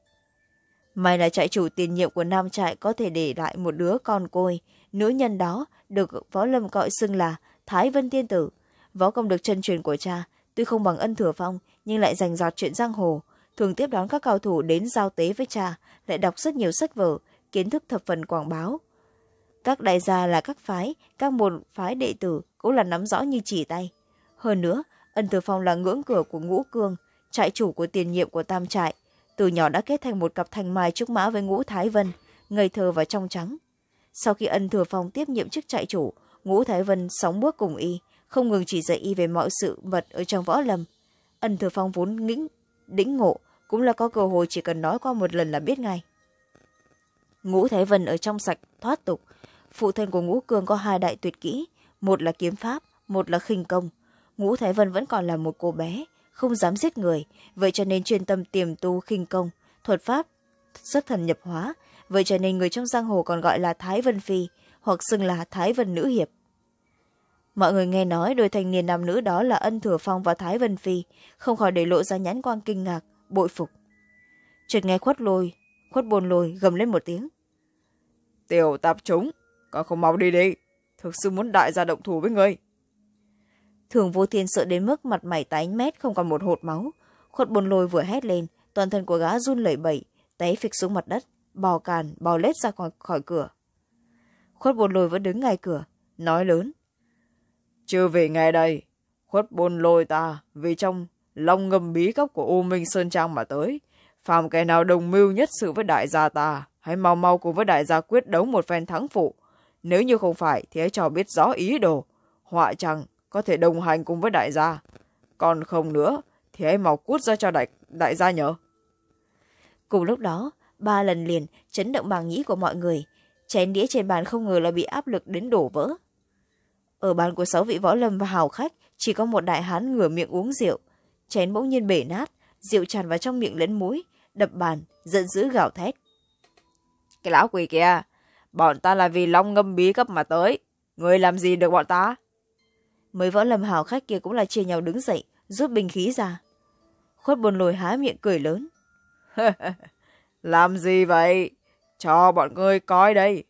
may là trại chủ tiền nhiệm của nam trại có thể để lại một đứa con côi nữ nhân đó được võ lâm gọi xưng là thái vân tiên tử võ công được chân truyền của cha tuy không bằng ân thừa phong nhưng lại giành giọt chuyện giang hồ thường tiếp đón các cao thủ đến giao tế với cha lại đọc rất nhiều sách vở kiến thức thập phần quảng báo các đại gia là các phái các môn phái đệ tử cũng là nắm rõ như chỉ tay hơn nữa ân thừa phong là ngưỡng cửa của ngũ cương trại chủ của tiền nhiệm của tam trại từ nhỏ đã kết thành một cặp thành mai trúc mã với ngũ thái vân ngây thơ và trong trắng sau khi ân thừa phong tiếp nhiệm chức trại chủ ngũ thái vân sóng bước cùng y không ngừng chỉ dạy y về mọi sự mật ở trong võ lâm ân thừa phong vốn nghĩnh đĩnh ngộ cũng là có cơ hội chỉ cần nói qua một lần là biết ngay ngũ thái vân ở trong sạch thoát tục phụ thân của ngũ cường có hai đại tuyệt kỹ một là kiếm pháp một là khinh công ngũ thái vân vẫn còn là một cô bé không dám giết người vậy cho nên chuyên tâm tiềm tu khinh công thuật pháp xuất thần nhập hóa vậy cho nên người trong giang hồ còn gọi là thái vân phi hoặc xưng là thái vân nữ hiệp mọi người nghe nói đôi thanh niên nam nữ đó là ân thừa phong và thái vân phi không khỏi để lộ ra nhãn quan kinh ngạc bội phục chợt nghe khuất lôi khuất bồn lồi gầm lên một tiếng tiểu tạp chúng con không mau đi đi thực sự muốn đại gia động thủ với người thường vô thiên sợ đến mức mặt mày tái mét không còn một hột máu khuất bồn lồi vừa hét lên toàn thân của gã run lẩy bẩy té phịch xuống mặt đất bò càn bò lết ra khỏi, khỏi cửa khuất bồn lồi vẫn đứng ngay cửa nói lớn chưa về ngay đây khuất bồn lồi ta vì trong lòng ngầm bí cấp của u minh sơn trang mà tới phàm kẻ nào đồng mưu nhất sự với đại gia ta hãy mau mau cùng với đại gia quyết đấu một phen thắng phụ nếu như không phải thì hãy cho biết rõ ý đồ họa chẳng có thể đồng hành cùng với đại gia còn không nữa thì hãy mau cút ra cho đại, đại gia nhớ cùng lúc đó ba lần liền chấn động màng nhĩ của mọi người chén đĩa trên bàn không ngờ là bị áp lực đến đổ vỡ ở bàn của sáu vị võ lâm và hào khách chỉ có một đại hán ngửa miệng uống rượu chén bỗng nhiên bể nát rượu tràn vào trong miệng lẫn mũi đập bàn, giận dữ gào thét. Cái lão quỷ kìa, bọn ta là vì long ngâm bí cấp mà tới. Người làm gì được bọn ta? Mấy võ lâm hào khách kia cũng là chia nhau đứng dậy, rút bình khí ra. Khuất buồn lồi há miệng cười lớn. làm gì vậy? Cho bọn ngươi coi đây.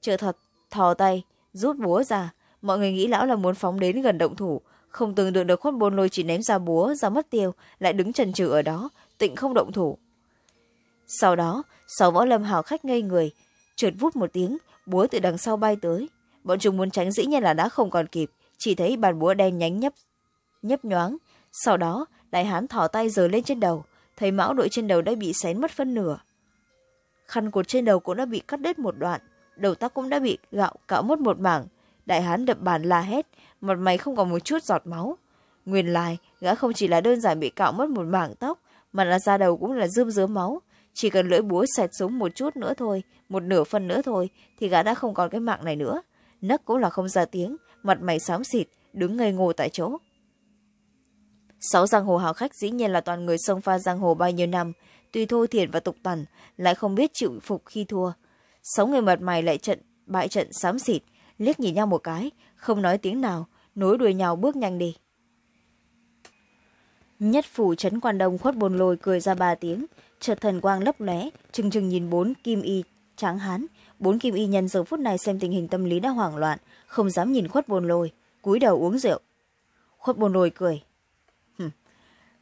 Trợ thật, thò tay, rút búa ra. Mọi người nghĩ lão là muốn phóng đến gần động thủ, không tưởng được được khuất bồn lồi chỉ ném ra búa ra mất tiêu lại đứng trần trừ ở đó tịnh không động thủ sau đó sáu võ lâm hào khách ngây người trượt vút một tiếng búa từ đằng sau bay tới bọn chúng muốn tránh dĩ nhiên là đã không còn kịp chỉ thấy bàn búa đen nhánh nhấp nhấp nhoáng sau đó đại hán thỏ tay giở lên trên đầu thấy mão đội trên đầu đã bị xén mất phân nửa khăn cột trên đầu cũng đã bị cắt đứt một đoạn đầu tóc cũng đã bị gạo cạo mất một mảng đại hán đập bàn la hét mặt mày không còn một chút giọt máu nguyên lai gã không chỉ là đơn giản bị cạo mất một mảng tóc mà là da đầu cũng là rơm rớm máu chỉ cần lưỡi búa sạch súng một chút nữa thôi một nửa phần nữa thôi thì gã đã không còn cái mạng này nữa nấc cũng là không ra tiếng mặt mày xám xịt đứng ngây ngô tại chỗ sáu giang hồ hào khách dĩ nhiên là toàn người sông pha giang hồ bao nhiêu năm tuy thô thiển và tục tằn lại không biết chịu phục khi thua sáu người mặt mày lại trận bại trận xám xịt liếc nhìn nhau một cái không nói tiếng nào nối đuôi nhau bước nhanh đi nhất phủ trấn quan đông khuất bồn lồi cười ra ba tiếng chợt thần quang lấp lóe trừng trừng nhìn bốn kim y tráng hán bốn kim y nhân giờ phút này xem tình hình tâm lý đã hoảng loạn không dám nhìn khuất bồn lồi cúi đầu uống rượu khuất bồn lồi cười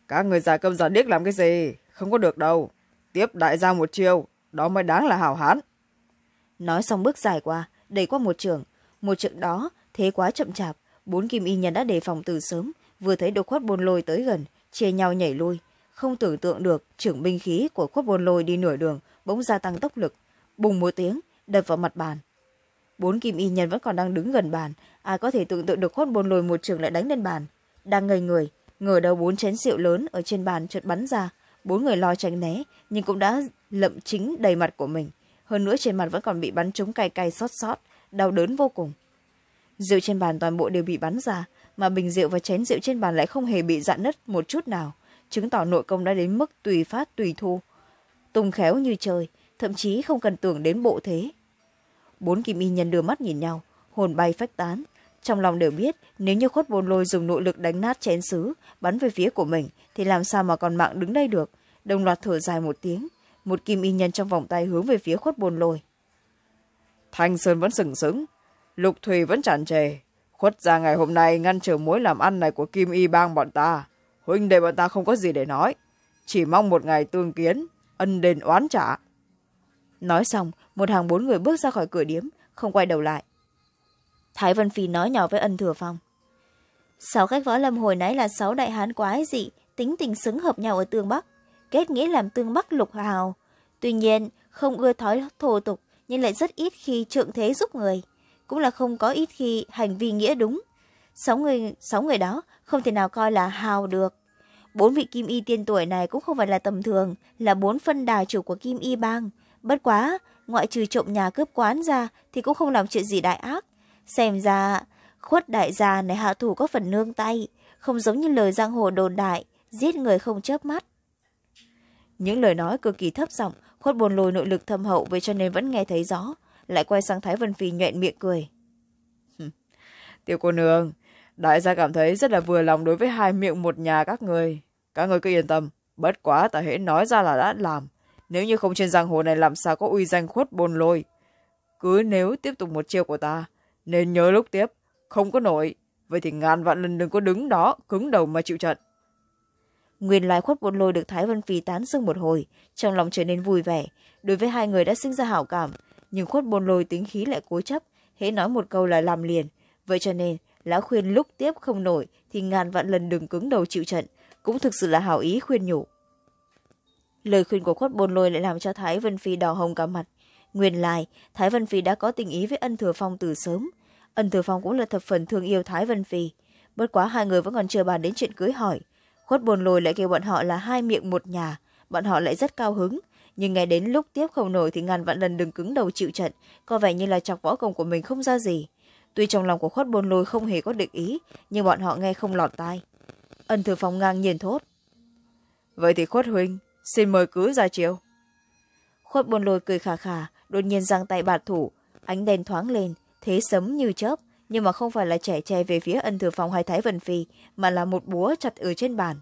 các người giả cơm giả điếc làm cái gì không có được đâu tiếp đại gia một chiều đó mới đáng là hảo hán nói xong bước dài qua đẩy qua một trường một trường đó thế quá chậm chạp bốn kim y nhân đã đề phòng từ sớm vừa thấy đột khuất bồn lồi tới gần chia nhau nhảy lui không tưởng tượng được trưởng binh khí của khuất bồn lôi đi nửa đường bỗng gia tăng tốc lực bùng một tiếng đập vào mặt bàn bốn kim y nhân vẫn còn đang đứng gần bàn ai à, có thể tưởng tượng được khuất bồn lôi một trường lại đánh lên bàn đang ngây người ngờ đầu bốn chén rượu lớn ở trên bàn chợt bắn ra bốn người lo tránh né nhưng cũng đã lậm chính đầy mặt của mình hơn nữa trên mặt vẫn còn bị bắn trúng cay cay xót xót đau đớn vô cùng rượu trên bàn toàn bộ đều bị bắn ra mà bình rượu và chén rượu trên bàn lại không hề bị dạn nứt một chút nào chứng tỏ nội công đã đến mức tùy phát tùy thu tung khéo như trời thậm chí không cần tưởng đến bộ thế bốn kim y nhân đưa mắt nhìn nhau hồn bay phách tán trong lòng đều biết nếu như khuất bồn lôi dùng nội lực đánh nát chén xứ bắn về phía của mình thì làm sao mà còn mạng đứng đây được đồng loạt thở dài một tiếng một kim y nhân trong vòng tay hướng về phía khuất bồn lôi thanh sơn vẫn sừng sững lục thủy vẫn chản trề khuất ra ngày hôm nay ngăn trở mối làm ăn này của kim y bang bọn ta huynh đệ bọn ta không có gì để nói chỉ mong một ngày tương kiến ân đền oán trả nói xong một hàng bốn người bước ra khỏi cửa điếm không quay đầu lại thái văn phi nói nhỏ với ân thừa phong sáu khách võ lâm hồi nãy là sáu đại hán quái dị tính tình xứng hợp nhau ở tương bắc kết nghĩa làm tương bắc lục hào tuy nhiên không ưa thói thô tục nhưng lại rất ít khi trượng thế giúp người cũng là không có ít khi hành vi nghĩa đúng sáu người sáu người đó không thể nào coi là hào được bốn vị kim y tiên tuổi này cũng không phải là tầm thường là bốn phân đà chủ của kim y bang bất quá ngoại trừ trộm nhà cướp quán ra thì cũng không làm chuyện gì đại ác xem ra khuất đại gia này hạ thủ có phần nương tay không giống như lời giang hồ đồn đại giết người không chớp mắt những lời nói cực kỳ thấp giọng khuất bồn lồi nội lực thâm hậu vậy cho nên vẫn nghe thấy rõ lại quay sang thái vân phi nhoẹn miệng cười Tiểu cô nương đại gia cảm thấy rất là vừa lòng đối với hai miệng một nhà các người các người cứ yên tâm bất quá ta hễ nói ra là đã làm nếu như không trên giang hồ này làm sao có uy danh khuất bồn lôi cứ nếu tiếp tục một chiêu của ta nên nhớ lúc tiếp không có nổi vậy thì ngàn vạn lần đừng có đứng đó cứng đầu mà chịu trận nguyên lai khuất bồn lôi được thái vân phi tán dương một hồi trong lòng trở nên vui vẻ đối với hai người đã sinh ra hảo cảm nhưng khuất bồn lôi tính khí lại cố chấp hễ nói một câu là làm liền vậy cho nên lão khuyên lúc tiếp không nổi thì ngàn vạn lần đừng cứng đầu chịu trận cũng thực sự là hảo ý khuyên nhủ lời khuyên của khuất bồn lôi lại làm cho thái vân phi đỏ hồng cả mặt nguyên lai thái vân phi đã có tình ý với ân thừa phong từ sớm ân thừa phong cũng là thập phần thương yêu thái vân phi bất quá hai người vẫn còn chưa bàn đến chuyện cưới hỏi khuất bồn lôi lại kêu bọn họ là hai miệng một nhà bọn họ lại rất cao hứng nhưng nghe đến lúc tiếp không nổi thì ngàn vạn lần đừng cứng đầu chịu trận có vẻ như là chọc võ công của mình không ra gì tuy trong lòng của khuất bôn lôi không hề có định ý nhưng bọn họ nghe không lọt tai ân thừa phòng ngang nhiên thốt vậy thì khuất huynh xin mời cứ ra chiều khuất bôn lôi cười khà khà đột nhiên giang tay bạt thủ ánh đèn thoáng lên thế sấm như chớp nhưng mà không phải là trẻ tre về phía ân thừa phòng hay thái vân phi mà là một búa chặt ở trên bàn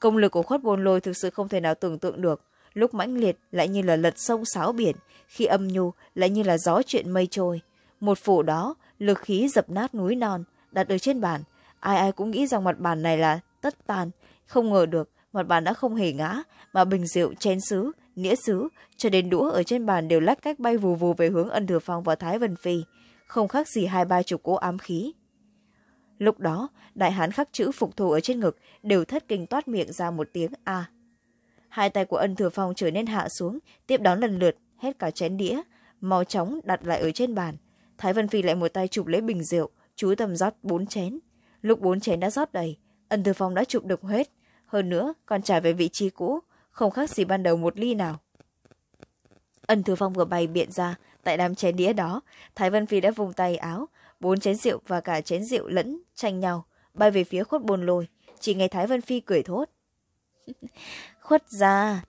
công lực của khuất bôn lôi thực sự không thể nào tưởng tượng được lúc mãnh liệt lại như là lật sông sáo biển khi âm nhu lại như là gió chuyện mây trôi một phủ đó lực khí dập nát núi non đặt ở trên bàn ai ai cũng nghĩ rằng mặt bàn này là tất tàn không ngờ được mặt bàn đã không hề ngã mà bình rượu chén sứ nĩa sứ cho đến đũa ở trên bàn đều lách cách bay vù vù về hướng ân thừa phong và thái vân phi không khác gì hai ba chục cỗ ám khí lúc đó đại hán khắc chữ phục thù ở trên ngực đều thất kinh toát miệng ra một tiếng a hai tay của ân thừa phong trở nên hạ xuống tiếp đón lần lượt hết cả chén đĩa mau chóng đặt lại ở trên bàn thái vân phi lại một tay chụp lấy bình rượu chú tầm rót bốn chén lúc bốn chén đã rót đầy ân thừa phong đã chụp được hết hơn nữa còn trả về vị trí cũ không khác gì ban đầu một ly nào ân thừa phong vừa bày biện ra tại đám chén đĩa đó thái vân phi đã vùng tay áo bốn chén rượu và cả chén rượu lẫn tranh nhau bay về phía khuất bồn lồi chỉ nghe thái vân phi cười thốt Khuất ra,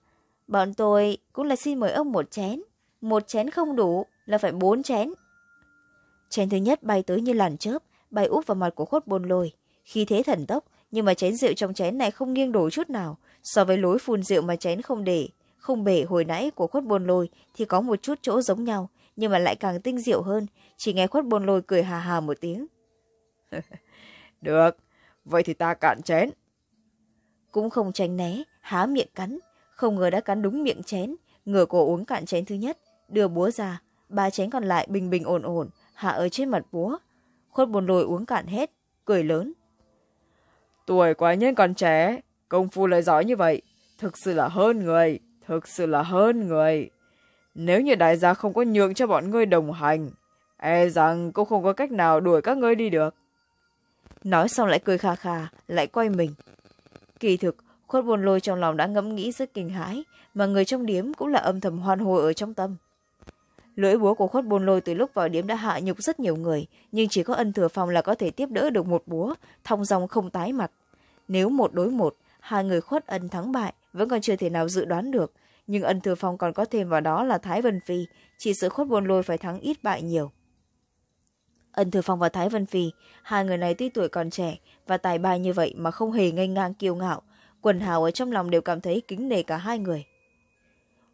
bọn tôi cũng là xin mời ông một chén. Một chén không đủ là phải bốn chén. Chén thứ nhất bay tới như làn chớp, bay úp vào mặt của khuất bồn lôi. Khi thế thần tốc, nhưng mà chén rượu trong chén này không nghiêng đổ chút nào. So với lối phun rượu mà chén không để, không bể hồi nãy của khuất bồn lôi thì có một chút chỗ giống nhau, nhưng mà lại càng tinh diệu hơn. Chỉ nghe khuất bồn lôi cười hà hà một tiếng. Được, vậy thì ta cạn chén. Cũng không tránh né, há miệng cắn không ngờ đã cắn đúng miệng chén ngửa cổ uống cạn chén thứ nhất đưa búa ra ba chén còn lại bình bình ổn ổn hạ ở trên mặt búa khuất buồn lùi uống cạn hết cười lớn tuổi quá nhân còn trẻ công phu lại giỏi như vậy thực sự là hơn người thực sự là hơn người nếu như đại gia không có nhượng cho bọn ngươi đồng hành e rằng cũng không có cách nào đuổi các ngươi đi được nói xong lại cười kha kha lại quay mình kỳ thực Khuất buồn lôi trong lòng đã ngẫm nghĩ rất kinh hãi, mà người trong điếm cũng là âm thầm hoan hô ở trong tâm. Lưỡi búa của khuất bồn lôi từ lúc vào điếm đã hạ nhục rất nhiều người, nhưng chỉ có ân thừa phòng là có thể tiếp đỡ được một búa, thong dòng không tái mặt. Nếu một đối một, hai người khuất ân thắng bại vẫn còn chưa thể nào dự đoán được, nhưng ân thừa phòng còn có thêm vào đó là Thái Vân Phi, chỉ sự khuất bồn lôi phải thắng ít bại nhiều. Ân Thừa Phong và Thái Vân Phi, hai người này tuy tuổi còn trẻ và tài ba như vậy mà không hề ngây ngang kiêu ngạo, quần hào ở trong lòng đều cảm thấy kính nể cả hai người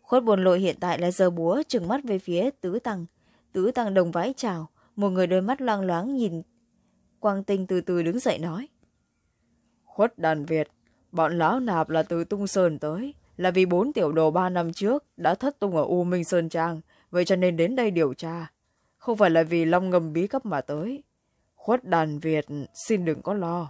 khuất buồn lội hiện tại là giờ búa trừng mắt về phía tứ tăng tứ tăng đồng vái chào một người đôi mắt loang loáng nhìn quang tinh từ từ đứng dậy nói khuất đàn việt bọn lão nạp là từ tung sơn tới là vì bốn tiểu đồ ba năm trước đã thất tung ở u minh sơn trang vậy cho nên đến đây điều tra không phải là vì long ngầm bí cấp mà tới khuất đàn việt xin đừng có lo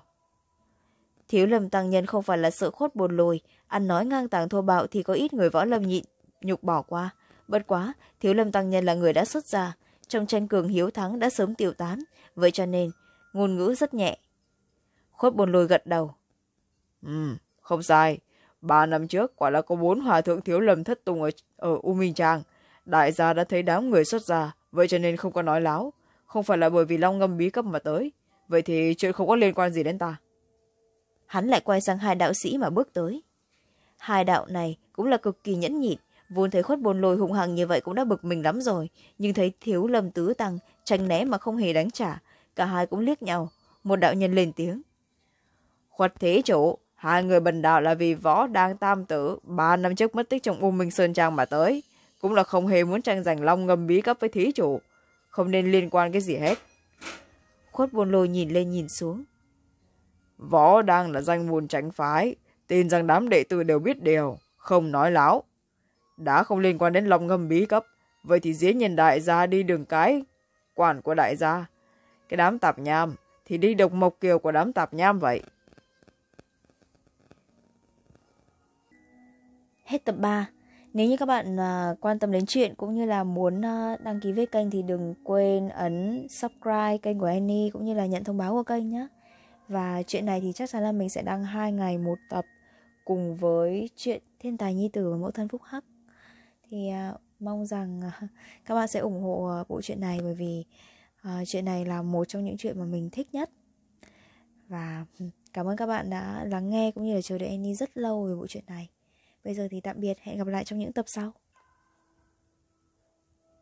Thiếu lâm tăng nhân không phải là sợ khuất bồn lùi, ăn nói ngang tàng thô bạo thì có ít người võ lâm nhịn, nhục bỏ qua. Bất quá, thiếu lâm tăng nhân là người đã xuất gia, trong tranh cường hiếu thắng đã sớm tiêu tán, vậy cho nên, ngôn ngữ rất nhẹ. Khuất bồn lùi gật đầu. Ừ, không sai. Ba năm trước, quả là có bốn hòa thượng thiếu lâm thất tùng ở, ở U Minh Trang. Đại gia đã thấy đám người xuất gia, vậy cho nên không có nói láo. Không phải là bởi vì Long ngâm bí cấp mà tới. Vậy thì chuyện không có liên quan gì đến ta hắn lại quay sang hai đạo sĩ mà bước tới hai đạo này cũng là cực kỳ nhẫn nhịn vốn thấy khuất bồn lôi hùng hằng như vậy cũng đã bực mình lắm rồi nhưng thấy thiếu lâm tứ tăng tranh né mà không hề đánh trả cả hai cũng liếc nhau một đạo nhân lên tiếng khuất thế chỗ hai người bần đạo là vì võ đang tam tử ba năm trước mất tích trong u minh sơn trang mà tới cũng là không hề muốn tranh giành long ngầm bí cấp với thí chủ không nên liên quan cái gì hết khuất bồn lôi nhìn lên nhìn xuống Võ đang là danh môn tránh phái, tin rằng đám đệ tử đều biết điều, không nói láo. Đã không liên quan đến lòng ngâm bí cấp, vậy thì dĩ nhiên đại gia đi đường cái, quản của đại gia. Cái đám tạp nham thì đi độc mộc kiều của đám tạp nham vậy. Hết tập 3. Nếu như các bạn uh, quan tâm đến chuyện cũng như là muốn uh, đăng ký với kênh thì đừng quên ấn subscribe kênh của Annie cũng như là nhận thông báo của kênh nhé. Và chuyện này thì chắc chắn là mình sẽ đăng hai ngày một tập cùng với chuyện Thiên tài Nhi Tử và Mẫu Thân Phúc Hắc. Thì uh, mong rằng uh, các bạn sẽ ủng hộ uh, bộ truyện này bởi vì uh, chuyện này là một trong những chuyện mà mình thích nhất. Và cảm ơn các bạn đã lắng nghe cũng như là chờ đợi Annie rất lâu về bộ truyện này. Bây giờ thì tạm biệt, hẹn gặp lại trong những tập sau.